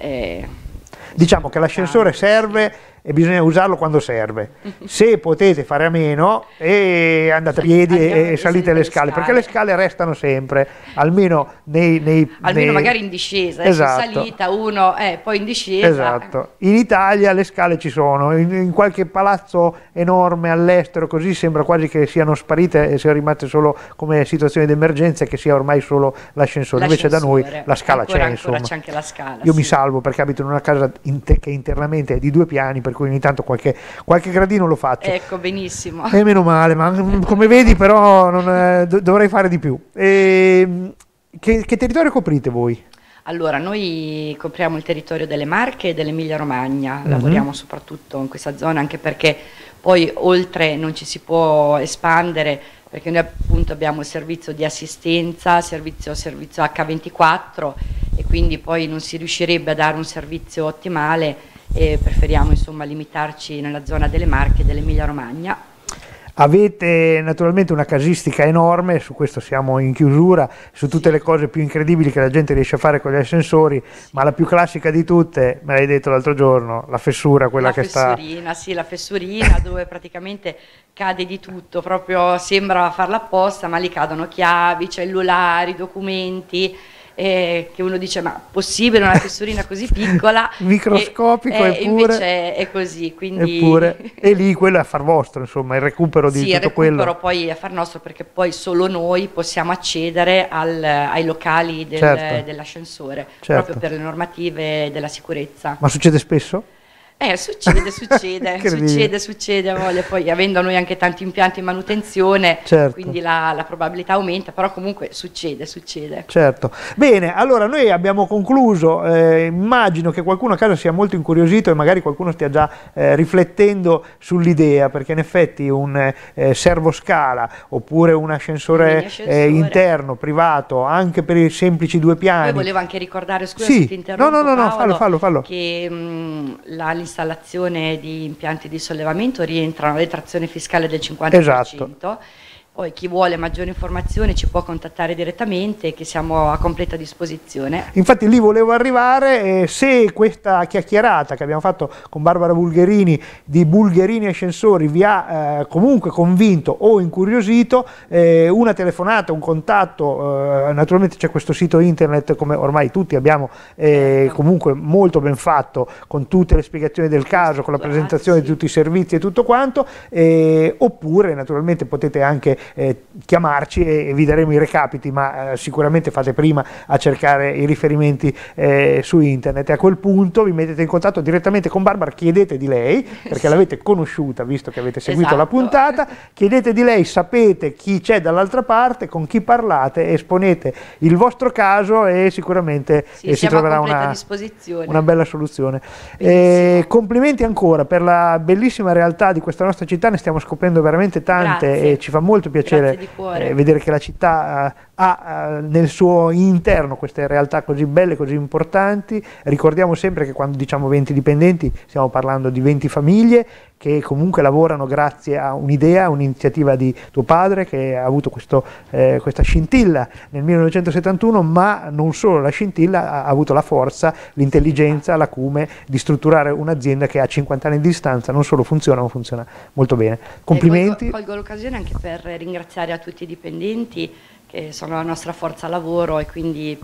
Eh, diciamo che l'ascensore diciamo, serve e bisogna usarlo quando serve. Mm-hmm. Se potete fare a meno, e andate a piedi e, e salite le scale, perché le scale restano sempre, almeno nei... nei almeno nei... magari in discesa, ecco, esatto. in salita uno, eh, poi in discesa. Esatto, in Italia le scale ci sono, in, in qualche palazzo enorme all'estero così sembra quasi che siano sparite e siano rimaste solo come situazioni d'emergenza e che sia ormai solo l'ascensore, invece da noi la scala ancora, c'è. Ancora insomma. C'è anche la scala, Io sì. mi salvo perché abito in una casa in te- che internamente è di due piani, per cui ogni tanto qualche, qualche gradino lo faccio. Ecco, benissimo. E meno male, ma come vedi però non, eh, dovrei fare di più. E, ehm, che, che territorio coprite voi? Allora, noi copriamo il territorio delle Marche e dell'Emilia Romagna, uh-huh. lavoriamo soprattutto in questa zona anche perché poi oltre non ci si può espandere perché noi appunto abbiamo il servizio di assistenza, servizio, servizio H24 e quindi poi non si riuscirebbe a dare un servizio ottimale e preferiamo insomma, limitarci nella zona delle Marche e dell'Emilia Romagna. Avete naturalmente una casistica enorme, su questo siamo in chiusura, su tutte le cose più incredibili che la gente riesce a fare con gli ascensori, ma la più classica di tutte, me l'hai detto l'altro giorno, la fessura, quella la che sta... La fessurina, sì, la fessurina [laughs] dove praticamente cade di tutto, proprio sembra farla apposta, ma lì cadono chiavi, cellulari, documenti, eh, che uno dice ma possibile una tessurina così [laughs] piccola? Microscopico e, eh, eppure. Invece è così, quindi... Eppure, [laughs] e lì quello è a far vostro, insomma, il recupero di sì, tutto quello. Sì, il recupero poi è a far nostro perché poi solo noi possiamo accedere al, ai locali del, certo. dell'ascensore, certo. proprio per le normative della sicurezza. Ma succede spesso? Eh, succede, succede, [laughs] succede, succede a voglia. Poi avendo noi anche tanti impianti in manutenzione, certo. quindi la, la, probabilità aumenta, però comunque succede, succede. Certo. Bene, allora noi abbiamo concluso. Eh, immagino che qualcuno a casa sia molto incuriosito e magari qualcuno stia già eh, riflettendo sull'idea, perché in effetti un eh, servoscala oppure un ascensore, eh, interno, privato, anche per i semplici due piani. Poi volevo anche ricordare, scusa sì. se ti interrompo, no, no, no, Paolo, fallo, fallo, fallo. che mh, mm, la all'installazione di impianti di sollevamento rientrano le trazione fiscale del 50%. Esatto poi chi vuole maggiore informazione ci può contattare direttamente che siamo a completa disposizione. Infatti lì volevo arrivare, eh, se questa chiacchierata che abbiamo fatto con Barbara Bulgherini di Bulgherini Ascensori vi ha eh, comunque convinto o incuriosito, eh, una telefonata, un contatto, eh, naturalmente c'è questo sito internet come ormai tutti abbiamo eh, certo. comunque molto ben fatto con tutte le spiegazioni del caso, con la presentazione di tutti i servizi e tutto quanto, eh, oppure naturalmente potete anche eh, chiamarci e, vi daremo i recapiti, ma eh, sicuramente fate prima a cercare i riferimenti eh, su internet. E a quel punto vi mettete in contatto direttamente con Barbara, chiedete di lei, perché sì. l'avete conosciuta visto che avete seguito esatto. la puntata, chiedete di lei, sapete chi c'è dall'altra parte, con chi parlate, esponete il vostro caso e sicuramente sì, eh, si troverà una, una, bella soluzione. complimenti ancora per la bellissima realtà di questa nostra città, ne stiamo scoprendo veramente tante Grazie. e ci fa molto fatto piacere eh, vedere che la città eh, ha eh, nel suo interno queste realtà così belle, così importanti. Ricordiamo sempre che quando diciamo 20 dipendenti stiamo parlando di 20 famiglie che comunque lavorano grazie a un'idea, un'iniziativa di tuo padre che ha avuto questo, eh, questa scintilla nel 1971, ma non solo la scintilla, ha avuto la forza, l'intelligenza, l'acume di strutturare un'azienda che a 50 anni di distanza non solo funziona, ma funziona molto bene. Eh, Complimenti. colgo, colgo l'occasione anche per ringraziare a tutti i dipendenti che sono la nostra forza lavoro e quindi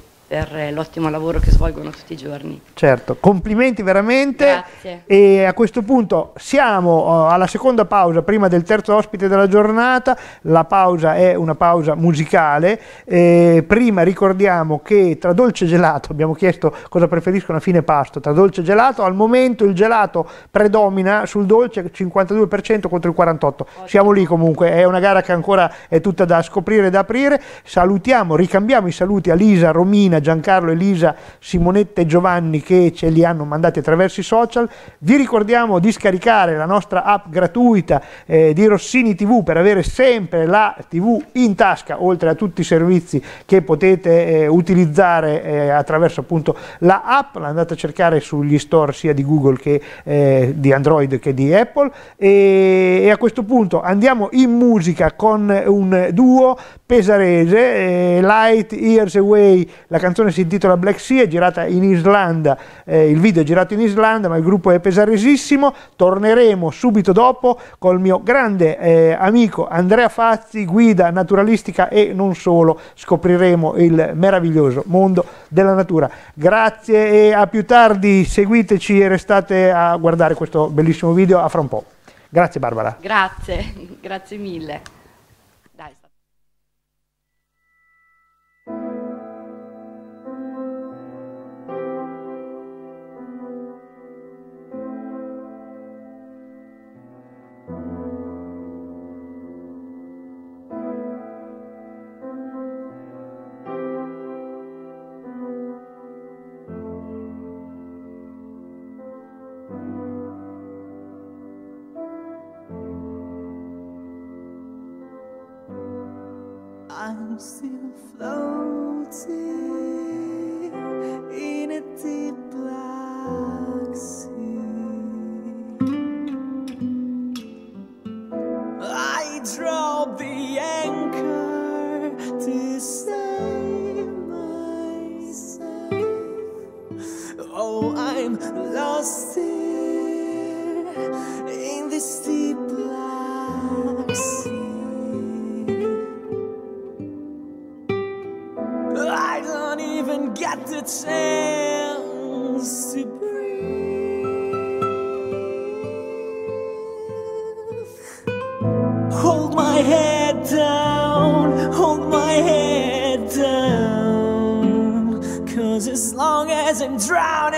per l'ottimo lavoro che svolgono tutti i giorni. Certo, complimenti veramente. Grazie. E a questo punto siamo eh, alla seconda pausa prima del terzo ospite della giornata, la pausa è una pausa musicale, E prima ricordiamo che tra dolce e gelato, abbiamo chiesto cosa preferiscono a fine pasto, tra dolce e gelato, al momento il gelato predomina sul dolce 52% contro il 48%, Ottimo. siamo lì comunque, è una gara che ancora è tutta da scoprire e da aprire, salutiamo, ricambiamo i saluti a Lisa, Romina, Giancarlo, Elisa, Simonetta e Giovanni che ce li hanno mandati attraverso i social. Vi ricordiamo di scaricare la nostra app gratuita eh, di Rossini TV per avere sempre la TV in tasca, oltre a tutti i servizi che potete eh, utilizzare eh, attraverso appunto la app, la andate a cercare sugli store sia di Google che eh, di Android che di Apple e, e, a questo punto andiamo in musica con un duo pesarese, eh, Light Years Away, la canzone si intitola Black Sea, è girata in Islanda, eh, il video è girato in Islanda, ma il gruppo è pesaresissimo. Torneremo subito dopo col mio grande eh, amico Andrea Fazzi, guida naturalistica e non solo. Scopriremo il meraviglioso mondo della natura. Grazie e a più tardi, seguiteci e restate a guardare questo bellissimo video a fra un po'. Grazie Barbara. Grazie, [laughs] grazie mille. I'm still floating in a deep black sea. I drop the anchor to save myself. Oh, I'm lost here in this deep. got the chance to breathe. Hold my head down, hold my head down. Cause as long as I'm drowning.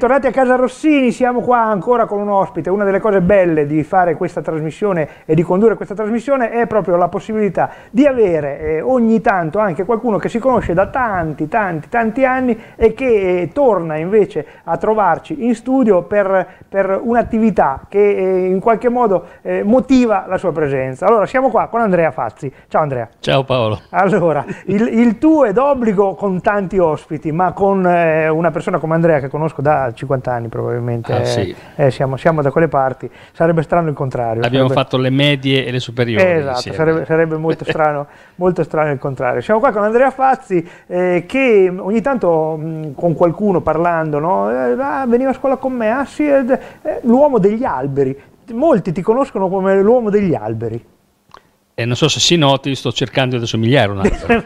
Bentornati a Casa Rossini, siamo qua ancora con un ospite. Una delle cose belle di fare questa trasmissione e di condurre questa trasmissione è proprio la possibilità di avere eh, ogni tanto anche qualcuno che si conosce da tanti, tanti, tanti anni e che eh, torna invece a trovarci in studio per, per un'attività che eh, in qualche modo eh, motiva la sua presenza. Allora siamo qua con Andrea Fazzi. Ciao Andrea. Ciao Paolo. Allora, il, il tuo è d'obbligo con tanti ospiti, ma con una persona come Andrea che conosco da 50 anni probabilmente, ah, sì. eh, siamo, siamo, da quelle parti, sarebbe strano il contrario. Abbiamo sarebbe... fatto le medie e le superiori. Eh, esatto, sarebbe, sarebbe, molto, strano, [laughs] molto strano il contrario. Siamo qua con Andrea Fazzi eh, che ogni tanto mm, con qualcuno parlando, no? eh, ah, veniva a scuola con me, ah sì, eh, l'uomo degli alberi, molti ti conoscono come l'uomo degli alberi. E eh, non so se si noti, sto cercando di somigliare un altro.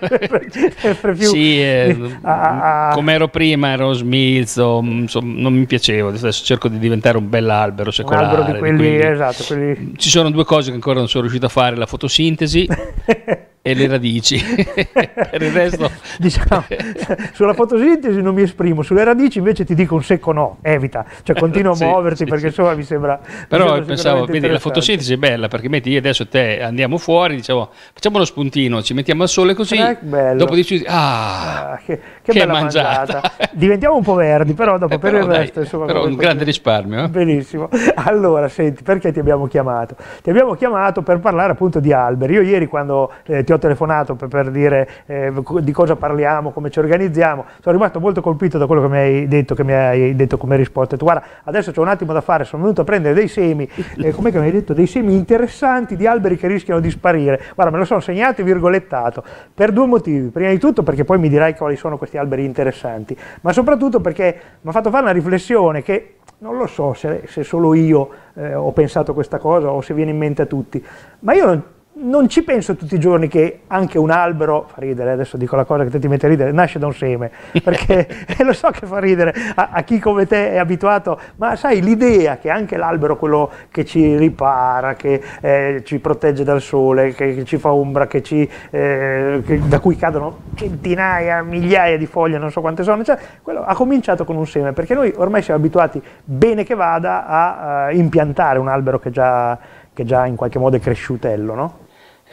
[laughs] sì, eh, [laughs] ah, ah, ah, come ero prima, ero smilzo, mm, non mi piacevo, adesso cerco di diventare un bell'albero secolare. Un albero di quelli, di quelli... Esatto, quelli... Ci sono due cose che ancora non sono riuscito a fare, la fotosintesi [laughs] e le radici. [laughs] per il resto... [laughs] diciamo, [laughs] sulla fotosintesi non mi esprimo, sulle radici invece ti dico un secco no, evita, cioè continua sì, a muoverti sì, perché insomma mi sembra... Però mi sembra eh, pensavo, vedi, la fotosintesi è bella perché metti io adesso te andiamo fuori, diciamo, facciamo uno spuntino, ci mettiamo al sole così, eh, dopo dici, ah, ah che, che, che bella mangiata. mangiata. [laughs] Diventiamo un po' verdi, però dopo eh, per però il dai, resto insomma, però un grande risparmio. Eh? Benissimo. [laughs] Allora, senti, perché ti abbiamo chiamato? Ti abbiamo chiamato per parlare appunto di alberi. Io ieri quando eh, ti ho telefonato per, per dire eh, di cosa parliamo, come ci organizziamo, sono rimasto molto colpito da quello che mi hai detto, che mi hai detto come risposta. Tu, guarda, adesso c'è un attimo da fare, sono venuto a prendere dei semi, eh, come mi hai detto, dei semi interessanti di alberi che rischiano di sparire. Guarda, me lo sono segnato e virgolettato per due motivi. Prima di tutto perché poi mi dirai quali sono questi questi alberi interessanti, ma soprattutto perché mi ha fatto fare una riflessione che non lo so se, se solo io eh, ho pensato questa cosa o se viene in mente a tutti, ma io non, non ci penso tutti i giorni che anche un albero, fa ridere, adesso dico la cosa che te ti mette a ridere, nasce da un seme, [laughs] perché eh, lo so che fa ridere a, a, chi come te è abituato, ma sai l'idea che anche l'albero, quello che ci ripara, che eh, ci protegge dal sole, che, che ci fa ombra, che ci, eh, che, da cui cadono centinaia, migliaia di foglie, non so quante sono, cioè, ha cominciato con un seme, perché noi ormai siamo abituati, bene che vada, a, a eh, impiantare un albero che già, che già in qualche modo è cresciutello, no?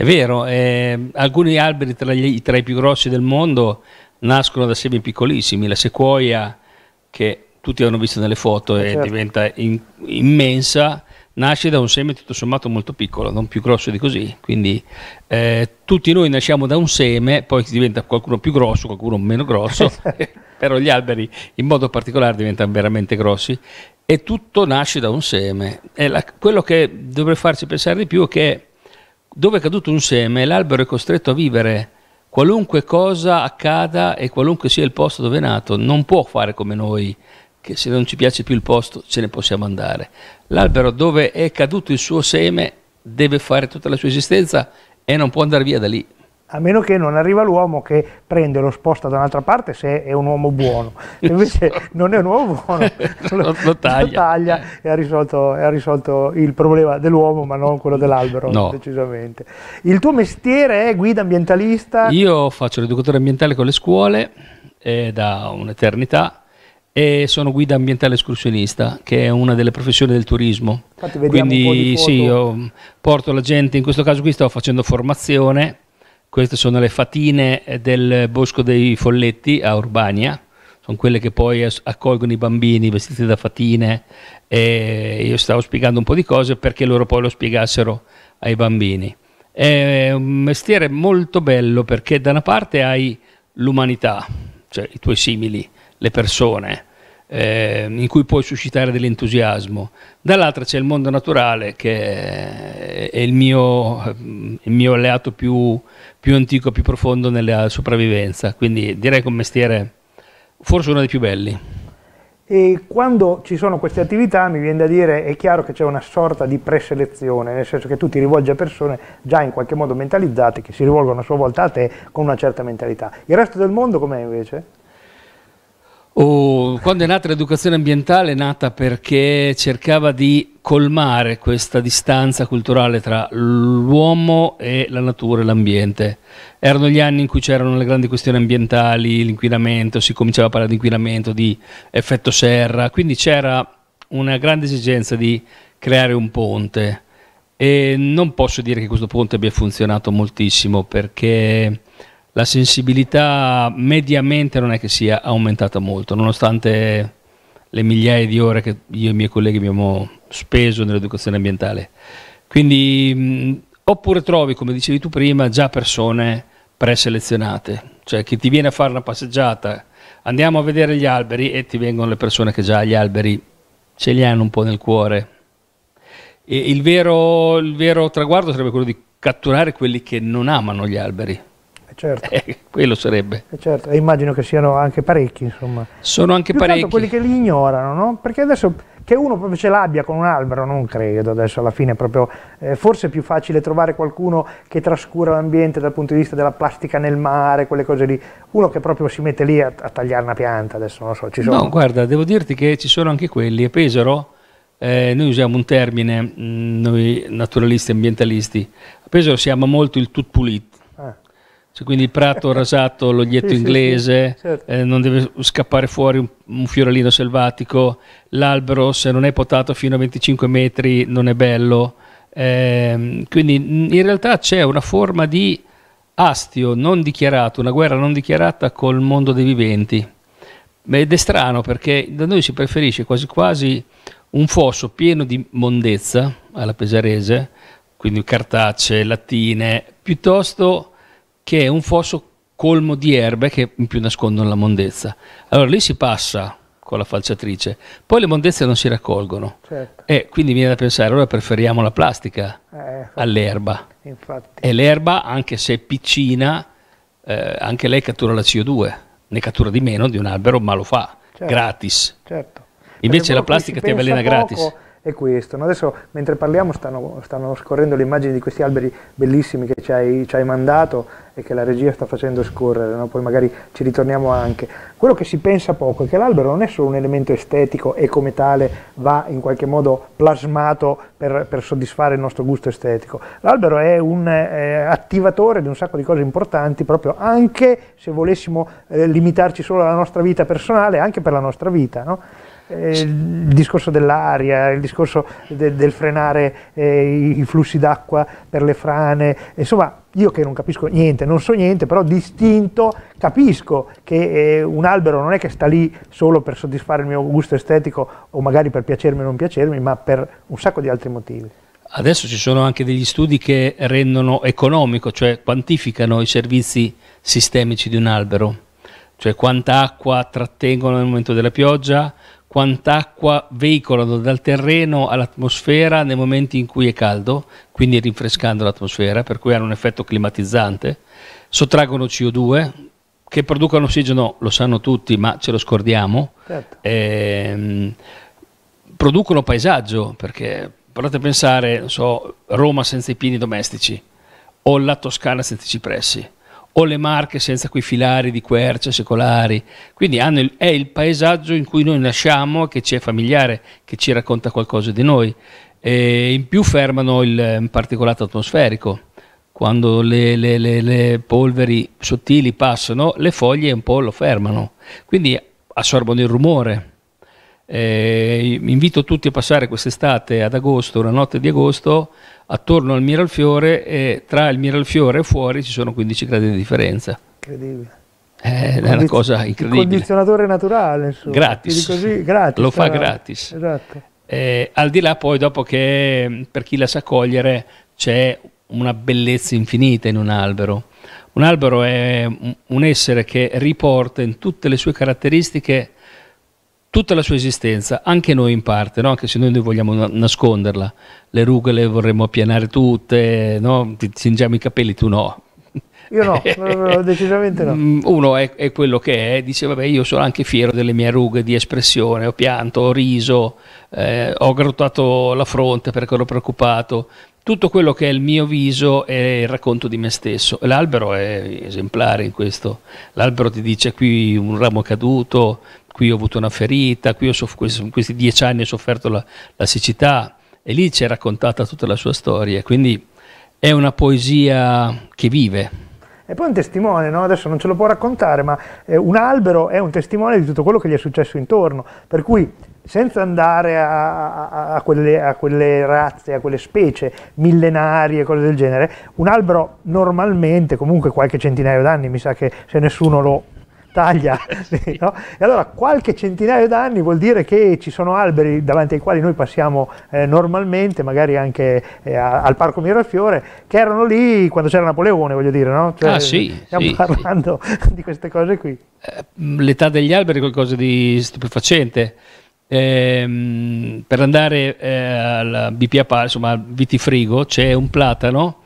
È vero, eh, alcuni alberi tra, gli, tra, i più grossi del mondo nascono da semi piccolissimi, la sequoia che tutti hanno visto nelle foto eh, e certo. diventa in, immensa, nasce da un seme tutto sommato molto piccolo, non più grosso di così. Quindi eh, tutti noi nasciamo da un seme, poi diventa qualcuno più grosso, qualcuno meno grosso, [laughs] certo. [laughs] però gli alberi in modo particolare diventano veramente grossi e tutto nasce da un seme. La, quello che dovrebbe farci pensare di più è che dove è caduto un seme, l'albero è costretto a vivere qualunque cosa accada e qualunque sia il posto dove è nato, non può fare come noi, che se non ci piace più il posto ce ne possiamo andare. L'albero dove è caduto il suo seme deve fare tutta la sua esistenza e non può andare via da lì a meno che non arriva l'uomo che prende lo sposta da un'altra parte se è un uomo buono, se [laughs] invece non è un uomo buono [laughs] lo, lo, taglia. lo taglia, e, ha risolto, ha risolto il problema dell'uomo ma non quello dell'albero no. decisamente. Il tuo mestiere è guida ambientalista? Io faccio l'educatore ambientale con le scuole eh, da un'eternità e sono guida ambientale escursionista, che è una delle professioni del turismo. Quindi sì, io porto la gente, in questo caso qui sto facendo formazione queste sono le fatine eh, del Bosco dei Folletti a Urbania, sono quelle che poi accolgono i bambini vestiti da fatine e io stavo spiegando un po' di cose perché loro poi lo spiegassero ai bambini. È un mestiere molto bello perché da una parte hai l'umanità, cioè i tuoi simili, le persone, eh, in cui puoi suscitare dell'entusiasmo, dall'altra c'è il mondo naturale che è il mio, ehm, il mio alleato più, più, antico, più profondo nella sopravvivenza, quindi direi che un mestiere forse uno dei più belli. E quando ci sono queste attività, mi viene da dire, è chiaro che c'è una sorta di preselezione, nel senso che tu ti rivolgi a persone già in qualche modo mentalizzate, che si rivolgono a sua volta a te con una certa mentalità. Il resto del mondo com'è invece? Oh, quando è nata l'educazione ambientale è nata perché cercava di colmare questa distanza culturale tra l'uomo e la natura e l'ambiente. Erano gli anni in cui c'erano le grandi questioni ambientali, l'inquinamento, si cominciava a parlare di inquinamento, di effetto serra, quindi c'era una grande esigenza di creare un ponte e non posso dire che questo ponte abbia funzionato moltissimo perché la sensibilità mediamente non è che sia aumentata molto, nonostante le migliaia di ore che io e i miei colleghi abbiamo speso nell'educazione ambientale. Quindi, oppure trovi, come dicevi tu prima, già persone preselezionate, cioè chi ti viene a fare una passeggiata, andiamo a vedere gli alberi e ti vengono le persone che già gli alberi ce li hanno un po' nel cuore. E il vero, il vero traguardo sarebbe quello di catturare quelli che non amano gli alberi eh, certo. [laughs] Eh, quello sarebbe. Eh certo. E immagino che siano anche parecchi, insomma. Sono anche Più parecchi. quelli che li ignorano, no? Perché adesso che uno proprio ce l'abbia con un albero, non credo adesso alla fine proprio, eh, forse è più facile trovare qualcuno che trascura l'ambiente dal punto di vista della plastica nel mare, quelle cose lì, uno che proprio si mette lì a, a tagliare una pianta, adesso non so, ci sono... No, guarda, devo dirti che ci sono anche quelli, a Pesaro, eh, noi usiamo un termine, mm, noi naturalisti ambientalisti, a Pesaro si ama molto il tut pulit, cioè, quindi il prato [laughs] rasato, l'oglietto sì, inglese, sì, certo. eh, non deve scappare fuori un, un, fiorellino selvatico, l'albero se non è potato fino a 25 metri non è bello. Eh, quindi in realtà c'è una forma di astio non dichiarato, una guerra non dichiarata col mondo dei viventi. Ed è strano perché da noi si preferisce quasi quasi un fosso pieno di mondezza alla pesarese, quindi cartacee, lattine, piuttosto che è un fosso colmo di erbe che in più nascondono la mondezza. Allora lì si passa con la falciatrice, poi le mondezze non si raccolgono. Certo. E quindi viene da pensare, allora preferiamo la plastica eh, all'erba. Infatti. E l'erba, anche se è piccina, eh, anche lei cattura la CO2, ne cattura di meno di un albero, ma lo fa certo. gratis. Certo. Invece la plastica ti avvelena gratis. Poco è questo. No? Adesso mentre parliamo stanno, stanno scorrendo le immagini di questi alberi bellissimi che ci hai, ci hai mandato e che la regia sta facendo scorrere, no? poi magari ci ritorniamo anche. Quello che si pensa poco è che l'albero non è solo un elemento estetico e come tale va in qualche modo plasmato per, per soddisfare il nostro gusto estetico. L'albero è un eh, attivatore di un sacco di cose importanti proprio anche se volessimo eh, limitarci solo alla nostra vita personale, anche per la nostra vita. No? Eh, il discorso dell'aria, il discorso de, del frenare eh, i flussi d'acqua per le frane, insomma io che non capisco niente, non so niente, però distinto capisco che eh, un albero non è che sta lì solo per soddisfare il mio gusto estetico o magari per piacermi o non piacermi, ma per un sacco di altri motivi. Adesso ci sono anche degli studi che rendono economico, cioè quantificano i servizi sistemici di un albero, cioè quanta acqua trattengono nel momento della pioggia, quant'acqua veicolano dal terreno all'atmosfera nei momenti in cui è caldo, quindi rinfrescando l'atmosfera, per cui hanno un effetto climatizzante, sottraggono CO2, che producono ossigeno lo sanno tutti, ma ce lo scordiamo, certo. ehm, producono paesaggio, perché provate a pensare, so, Roma senza i pini domestici o la Toscana senza i cipressi o le Marche senza quei filari di querce secolari. Quindi il, è il paesaggio in cui noi nasciamo, che ci è familiare, che ci racconta qualcosa di noi. E in più fermano il particolato atmosferico. Quando le, le, le, le polveri sottili passano, le foglie un po' lo fermano, quindi assorbono il rumore. Eh, invito tutti a passare quest'estate ad agosto, una notte di agosto, attorno al Miralfiore e tra il Miralfiore e fuori ci sono 15 gradi di differenza. Incredibile. Eh, è una cosa incredibile. Il condizionatore naturale, insomma. Gratis. Così, gratis Lo fa gratis. Esatto. Eh, al di là poi, dopo che mm, per chi la sa cogliere, c'è una bellezza infinita in un albero. Un albero è un essere che riporta in tutte le sue caratteristiche tutta la sua esistenza, anche noi in parte, no? anche se noi, vogliamo na- nasconderla, le rughe le vorremmo appianare tutte, no? ti cingiamo i capelli, tu no. Io no, [laughs] decisamente no. Mm, uno è, è, quello che è, dice vabbè io sono anche fiero delle mie rughe di espressione, ho pianto, ho riso, eh, ho grottato la fronte perché ero preoccupato, tutto quello che è il mio viso è il racconto di me stesso. L'albero è esemplare in questo. L'albero ti dice qui un ramo caduto, qui ho avuto una ferita, qui ho soff- in questi dieci anni ho sofferto la, la siccità e lì c'è raccontata tutta la sua storia, quindi è una poesia che vive. E poi un testimone, no? adesso non ce lo può raccontare, ma eh, un albero è un testimone di tutto quello che gli è successo intorno, per cui senza andare a, a, a, quelle, a quelle, razze, a quelle specie millenarie, e cose del genere, un albero normalmente, comunque qualche centinaio d'anni, mi sa che se nessuno lo taglia. [laughs] Sì. [laughs] No? E allora qualche centinaio d'anni vuol dire che ci sono alberi davanti ai quali noi passiamo eh, normalmente, magari anche eh, al Parco Mirafiore, che erano lì quando c'era Napoleone, voglio dire, no? Cioè, ah, sì, stiamo sì, parlando sì. [laughs] di queste cose qui. Eh, l'età degli alberi è qualcosa di stupefacente. Ehm, per andare eh, al BPA, insomma, al vitifrigo, c'è un platano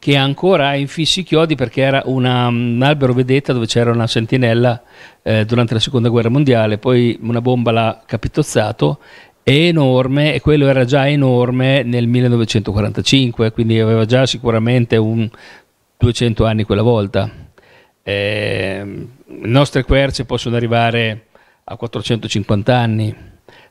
che ancora ha infissi i chiodi perché era una, un albero vedetta dove c'era una sentinella eh, durante la seconda guerra mondiale, poi una bomba l'ha capitozzato è enorme e quello era già enorme nel 1945, quindi aveva già sicuramente un 200 anni quella volta. Eh, le nostre querce possono arrivare a 450 anni.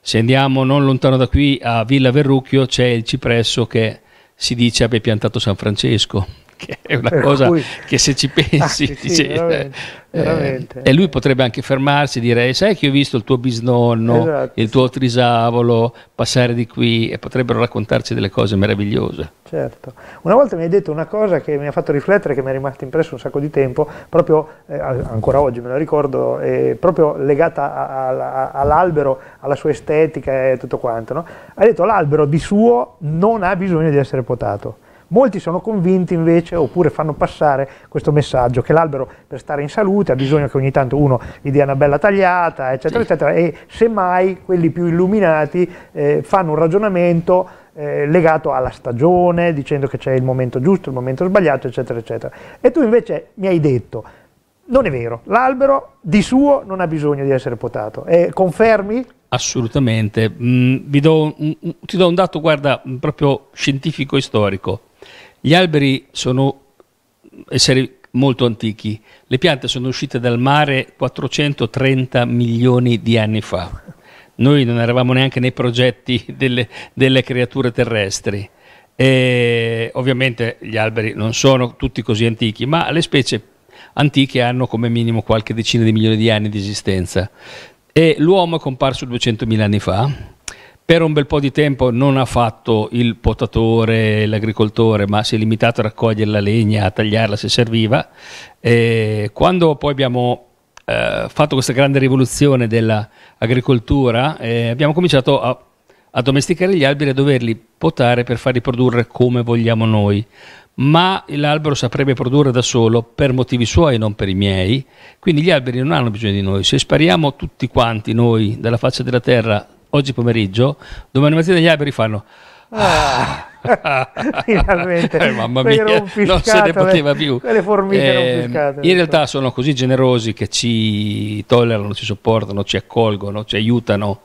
Se andiamo non lontano da qui a Villa Verrucchio c'è il cipresso che si dice abbia piantato San Francesco, che è una per cosa cui... che se ci pensi ah, sì, dice, sì, eh, veramente, eh, veramente. e lui potrebbe anche fermarsi e dire eh, sai che ho visto il tuo bisnonno esatto. il tuo trisavolo passare di qui e potrebbero raccontarci delle cose meravigliose certo una volta mi hai detto una cosa che mi ha fatto riflettere che mi è rimasta impresso un sacco di tempo proprio eh, ancora oggi me lo ricordo eh, proprio legata a, a, all'albero alla sua estetica e tutto quanto no? hai detto l'albero di suo non ha bisogno di essere potato Molti sono convinti invece, oppure fanno passare questo messaggio, che l'albero per stare in salute ha bisogno che ogni tanto uno gli dia una bella tagliata, eccetera, sì. eccetera, e semmai quelli più illuminati eh, fanno un ragionamento eh, legato alla stagione, dicendo che c'è il momento giusto, il momento sbagliato, eccetera, eccetera. E tu invece mi hai detto, non è vero, l'albero di suo non ha bisogno di essere potato. Eh, confermi? Assolutamente. Mm, do un, ti do un dato, guarda, proprio scientifico e storico. Gli alberi sono esseri molto antichi, le piante sono uscite dal mare 430 milioni di anni fa. Noi non eravamo neanche nei progetti delle, delle creature terrestri. E ovviamente gli alberi non sono tutti così antichi, ma le specie antiche hanno come minimo qualche decina di milioni di anni di esistenza. E l'uomo è comparso 200.000 anni fa, per un bel po' di tempo non ha fatto il potatore, l'agricoltore, ma si è limitato a raccogliere la legna, a tagliarla se serviva. E quando poi abbiamo eh, fatto questa grande rivoluzione dell'agricoltura, eh, abbiamo cominciato a, a domesticare gli alberi, e a doverli potare per farli produrre come vogliamo noi ma l'albero saprebbe produrre da solo per motivi suoi non per i miei, quindi gli alberi non hanno bisogno di noi. Se spariamo tutti quanti noi dalla faccia della terra oggi pomeriggio, domani mattina gli alberi fanno... Ah. [laughs] Finalmente, eh, mamma mia, non se ne poteva più. Eh, in realtà sono così generosi che ci tollerano, ci sopportano, ci accolgono, ci aiutano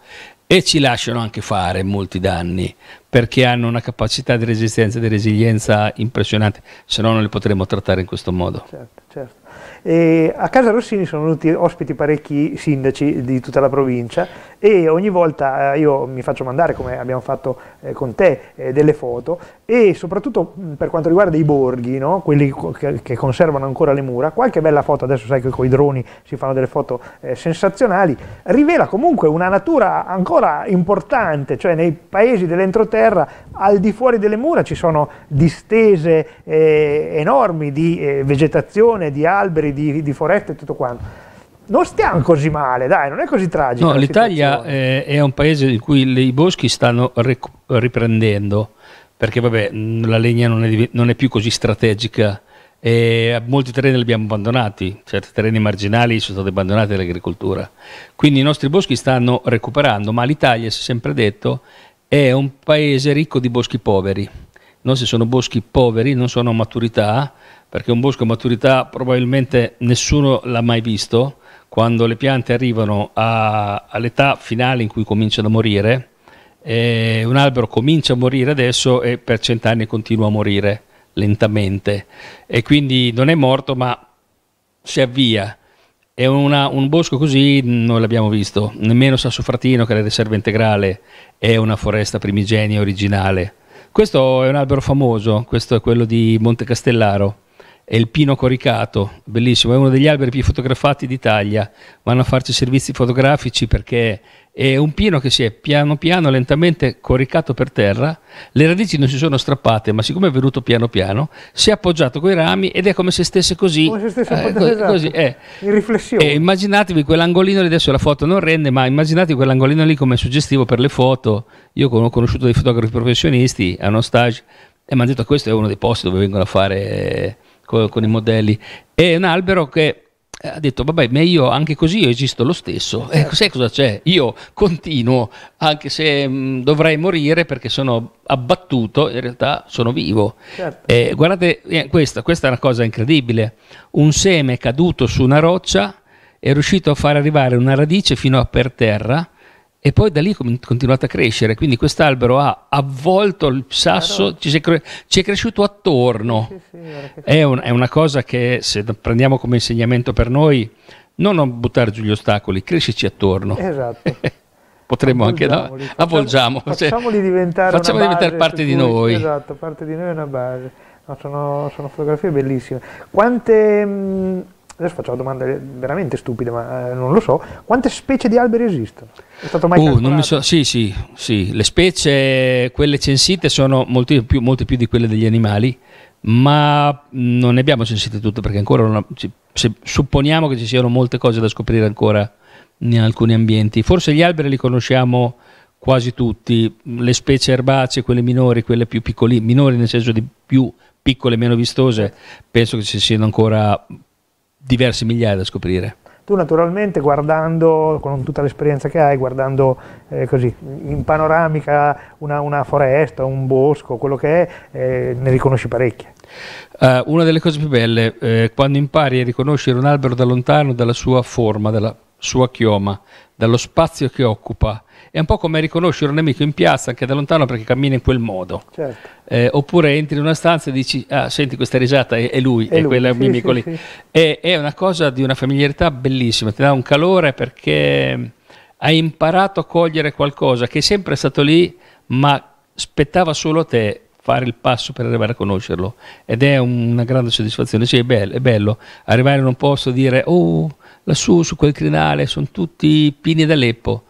e ci lasciano anche fare molti danni perché hanno una capacità di resistenza e di resilienza impressionante, se no non li potremmo trattare in questo modo. Certo, certo. E a casa Rossini sono venuti ospiti parecchi sindaci di tutta la provincia e ogni volta eh, io mi faccio mandare, come abbiamo fatto eh, con te, eh, delle foto e soprattutto mm, per quanto riguarda i borghi, no? quelli che conservano ancora le mura, qualche bella foto, adesso sai che con i droni si fanno delle foto sensazionali, rivela comunque una natura ancora importante, cioè nei paesi dell'entroterra al di fuori delle mura ci sono distese enormi di vegetazione, di alberi, di, di foreste e tutto quanto non stiamo così male, dai, non è così tragico. No, l'Italia eh, è un paese in cui i boschi stanno ric- riprendendo, perché vabbè, la legna non è, non è più così strategica. E molti terreni li abbiamo abbandonati, certi cioè, terreni marginali sono stati abbandonati dall'agricoltura. Quindi i nostri boschi stanno recuperando, ma l'Italia, si è sempre detto, è un paese ricco di boschi poveri. No, se sono boschi poveri, non sono a maturità, perché un bosco a maturità probabilmente nessuno l'ha mai visto, quando le piante arrivano a, all'età finale in cui cominciano a morire, un albero comincia a morire adesso e per cent'anni continua a morire lentamente e quindi non è morto ma si avvia. E una, un bosco così non l'abbiamo visto, nemmeno Sassofratino che è la riserva integrale è una foresta primigenia originale. Questo è un albero famoso, questo è quello di Monte Castellaro è il pino coricato, bellissimo, è uno degli alberi più fotografati d'Italia, vanno a farci servizi fotografici perché è un pino che si è piano piano, lentamente coricato per terra, le radici non si sono strappate, ma siccome è venuto piano piano, si è appoggiato coi rami ed è come se stesse così, come se stesse eh, co esatto. eh. in riflessione. E immaginatevi quell'angolino lì, adesso la foto non rende, ma immaginatevi quell'angolino lì come suggestivo per le foto, io ho conosciuto dei fotografi professionisti a uno stage e mi hanno detto questo è uno dei posti dove vengono a fare con, con i modelli. È un albero che eh, ha detto vabbè ma io anche così io esisto lo stesso E eh, certo. sai cosa c'è io continuo anche se mh, mm, dovrei morire perché sono abbattuto in realtà sono vivo certo. eh, guardate eh, questa, questa è una cosa incredibile un seme caduto su una roccia è riuscito a far arrivare una radice fino a per terra e poi da lì è continuato a crescere, quindi quest'albero ha avvolto il sasso, ci, cre- ci è cresciuto attorno. Sì, sì, è, un, è, una cosa che se prendiamo come insegnamento per noi, non buttare giù gli ostacoli, crescerci attorno. Esatto. [laughs] Potremmo anche, no? avvolgiamo. Cioè, facciamoli diventare, facciamoli diventare parte di noi. Esatto, parte di noi è una base. No, sono, sono, fotografie bellissime. Quante mh, mm, adesso faccio una domanda veramente stupida, ma eh, non lo so, quante specie di alberi esistono? È stato mai uh, non mi so, sì, sì, sì, le specie, quelle censite sono molte più, molte più di quelle degli animali, ma mm, non ne abbiamo censite tutte perché ancora non, se, supponiamo che ci siano molte cose da scoprire ancora in alcuni ambienti. Forse gli alberi li conosciamo quasi tutti, le specie erbacee, quelle minori, quelle più piccoli, minori nel senso di più piccole, meno vistose, penso che ci siano ancora diverse migliaia da scoprire. Tu naturalmente guardando, con tutta l'esperienza che hai, guardando eh, così in panoramica una, una, foresta, un bosco, quello che è, eh, ne riconosci parecchie. Uh, una delle cose più belle, eh, quando impari a riconoscere un albero da lontano, dalla sua forma, dalla sua chioma, dallo spazio che occupa, è un po' come riconoscere un nemico in piazza anche da lontano perché cammina in quel modo. Certo. Eh, oppure entri in una stanza e dici, ah, senti questa risata, è, è lui, è, è quella sì, mimico sì, lì. Sì. È, è una cosa di una familiarità bellissima, ti dà un calore perché hai imparato a cogliere qualcosa che è sempre stato lì, ma spettava solo a te fare il passo per arrivare a conoscerlo ed è una grande soddisfazione. Sì, è bello, è bello arrivare in un posto e dire oh, lassù su quel crinale sono tutti pini d'Aleppo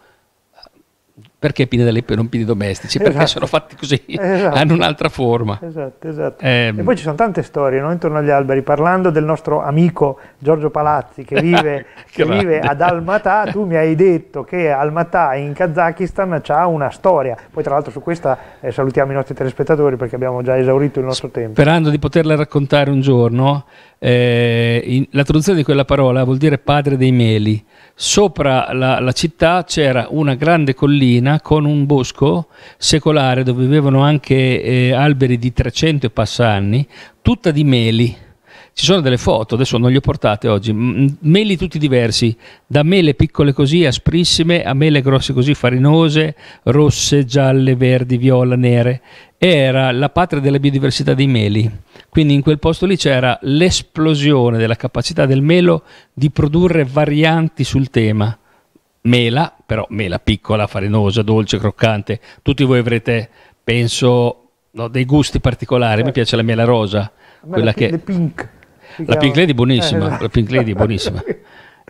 perché pini da leppio e non pini domestici? Perché esatto. sono fatti così, esatto. hanno un'altra forma. Esatto, esatto. Eh. e poi ci sono tante storie no? intorno agli alberi, parlando del nostro amico Giorgio Palazzi che [laughs] vive, che vive ad Almatà, tu mi hai detto che Almatà in Kazakistan ha una storia, poi tra l'altro su questa eh, salutiamo i nostri telespettatori perché abbiamo già esaurito il nostro tempo. Sperando di poterla raccontare un giorno, eh, in, la traduzione di quella parola vuol dire padre dei meli, sopra la, la città c'era una grande collina colina con un bosco secolare dove vivevano anche eh, alberi di 300 e passa anni, tutta di meli. Ci sono delle foto, adesso non le ho portate oggi, meli tutti diversi, da mele piccole così, asprissime, a mele grosse così, farinose, rosse, gialle, verdi, viola, nere. Era la patria della biodiversità dei meli. Quindi in quel posto lì c'era l'esplosione della capacità del melo di produrre varianti sul tema mela, però mela piccola, farinosa, dolce, croccante. Tutti voi avrete, penso, no, dei gusti particolari. Certo. Mi piace la mela rosa, quella la, che... pink. Eh, la pink lady è buonissima, esatto. eh, esatto. la pink lady è buonissima.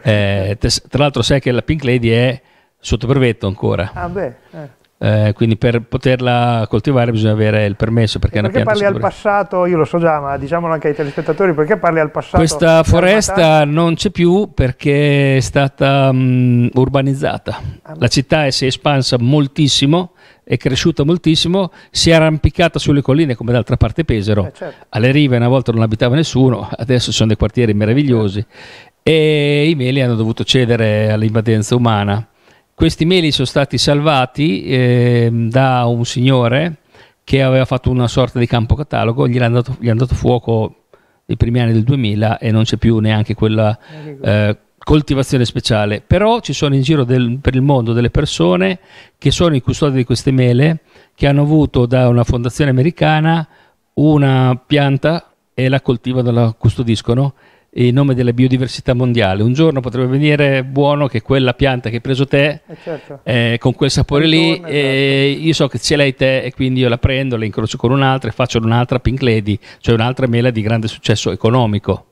eh, tra l'altro sai che la pink lady è sotto brevetto ancora. Ah beh, eh. Eh, quindi per poterla coltivare bisogna avere il permesso perché, perché è una pianta parli sicura. al passato, io lo so già, ma diciamolo anche ai telespettatori, perché parli al passato? Questa cioè, foresta non c'è più perché è stata um, urbanizzata. Ah, La città è, si è espansa moltissimo, è cresciuta moltissimo, si è arrampicata sulle colline come d'altra parte Pesero. Eh, certo. Alle rive una volta non abitava nessuno, adesso sono dei quartieri meravigliosi eh. e i meli hanno dovuto cedere all'invadenza umana questi meli sono stati salvati eh, da un signore che aveva fatto una sorta di campo catalogo, gli è andato, gli fuoco nei primi anni del 2000 e non c'è più neanche quella eh, coltivazione speciale. Però ci sono in giro del, per il mondo delle persone che sono i custodi di queste mele, che hanno avuto da una fondazione americana una pianta e la coltivano, la custodiscono in nome della biodiversità mondiale. Un giorno potrebbe venire buono che quella pianta che hai preso te, eh certo. eh, con quel sapore lì, giorno, eh, esatto. io so che ce l'hai te e quindi io la prendo, la incrocio con un'altra e faccio un'altra Pink Lady, cioè un'altra mela di grande successo economico.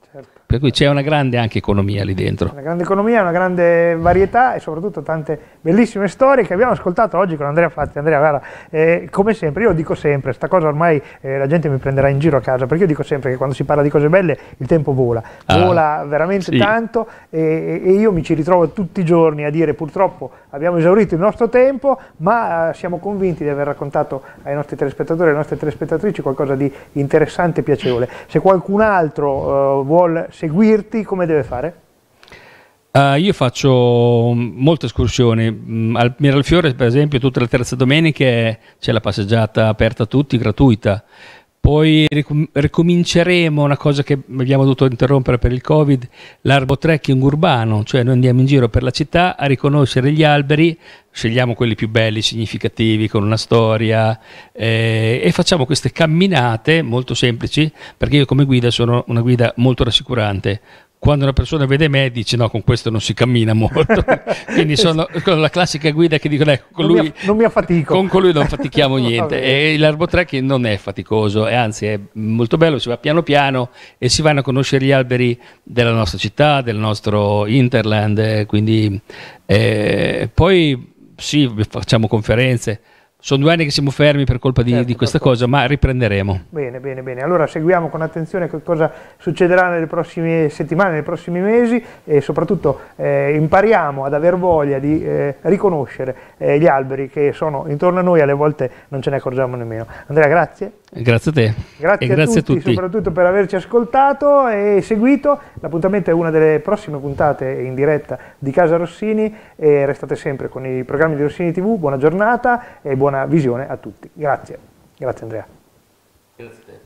Per cui c'è una grande anche economia lì dentro. Una grande economia, una grande varietà e soprattutto tante bellissime storie che abbiamo ascoltato oggi con Andrea Fatti. Andrea, guarda, eh, come sempre, io dico sempre, questa cosa ormai eh, la gente mi prenderà in giro a casa, perché io dico sempre che quando si parla di cose belle il tempo vola, ah, vola veramente sì. tanto e, e, io mi ci ritrovo tutti i giorni a dire purtroppo abbiamo esaurito il nostro tempo, ma eh, siamo convinti di aver raccontato ai nostri telespettatori e alle nostre telespettatrici qualcosa di interessante e piacevole. Se qualcun altro eh, vuole seguirti, come deve fare? Uh, io faccio mm, molte escursioni, mm, al Miralfiore per esempio tutte le terze domeniche c'è la passeggiata aperta a tutti, gratuita, poi ricom- ricominceremo una cosa che abbiamo dovuto interrompere per il covid, l'arbo trekking urbano, cioè noi andiamo in giro per la città a riconoscere gli alberi, scegliamo quelli più belli, significativi, con una storia eh, e facciamo queste camminate molto semplici perché io come guida sono una guida molto rassicurante, quando una persona vede me dice no, con questo non si cammina molto. [laughs] Quindi sono la classica guida che dicono ecco, con, lui, non mi affatico. con colui non fatichiamo [laughs] niente. e l'Arbo Trekking non è faticoso, e anzi è molto bello, si va piano piano e si vanno a conoscere gli alberi della nostra città, del nostro hinterland, quindi eh, poi sì, facciamo conferenze sono due anni che siamo fermi per colpa di, certo, di questa cosa, ma riprenderemo. Bene, bene, bene. Allora seguiamo con attenzione che cosa succederà nelle prossime settimane, nei prossimi mesi e soprattutto eh, impariamo ad aver voglia di eh, riconoscere eh, gli alberi che sono intorno a noi, alle volte non ce ne accorgiamo nemmeno. Andrea, grazie. Grazie a te. Grazie, a, grazie tutti, a, tutti, soprattutto per averci ascoltato e seguito. L'appuntamento è una delle prossime puntate in diretta di Casa Rossini e restate sempre con i programmi di Rossini TV. Buona giornata e buona buona visione a tutti. Grazie. Grazie Andrea. Grazie a te.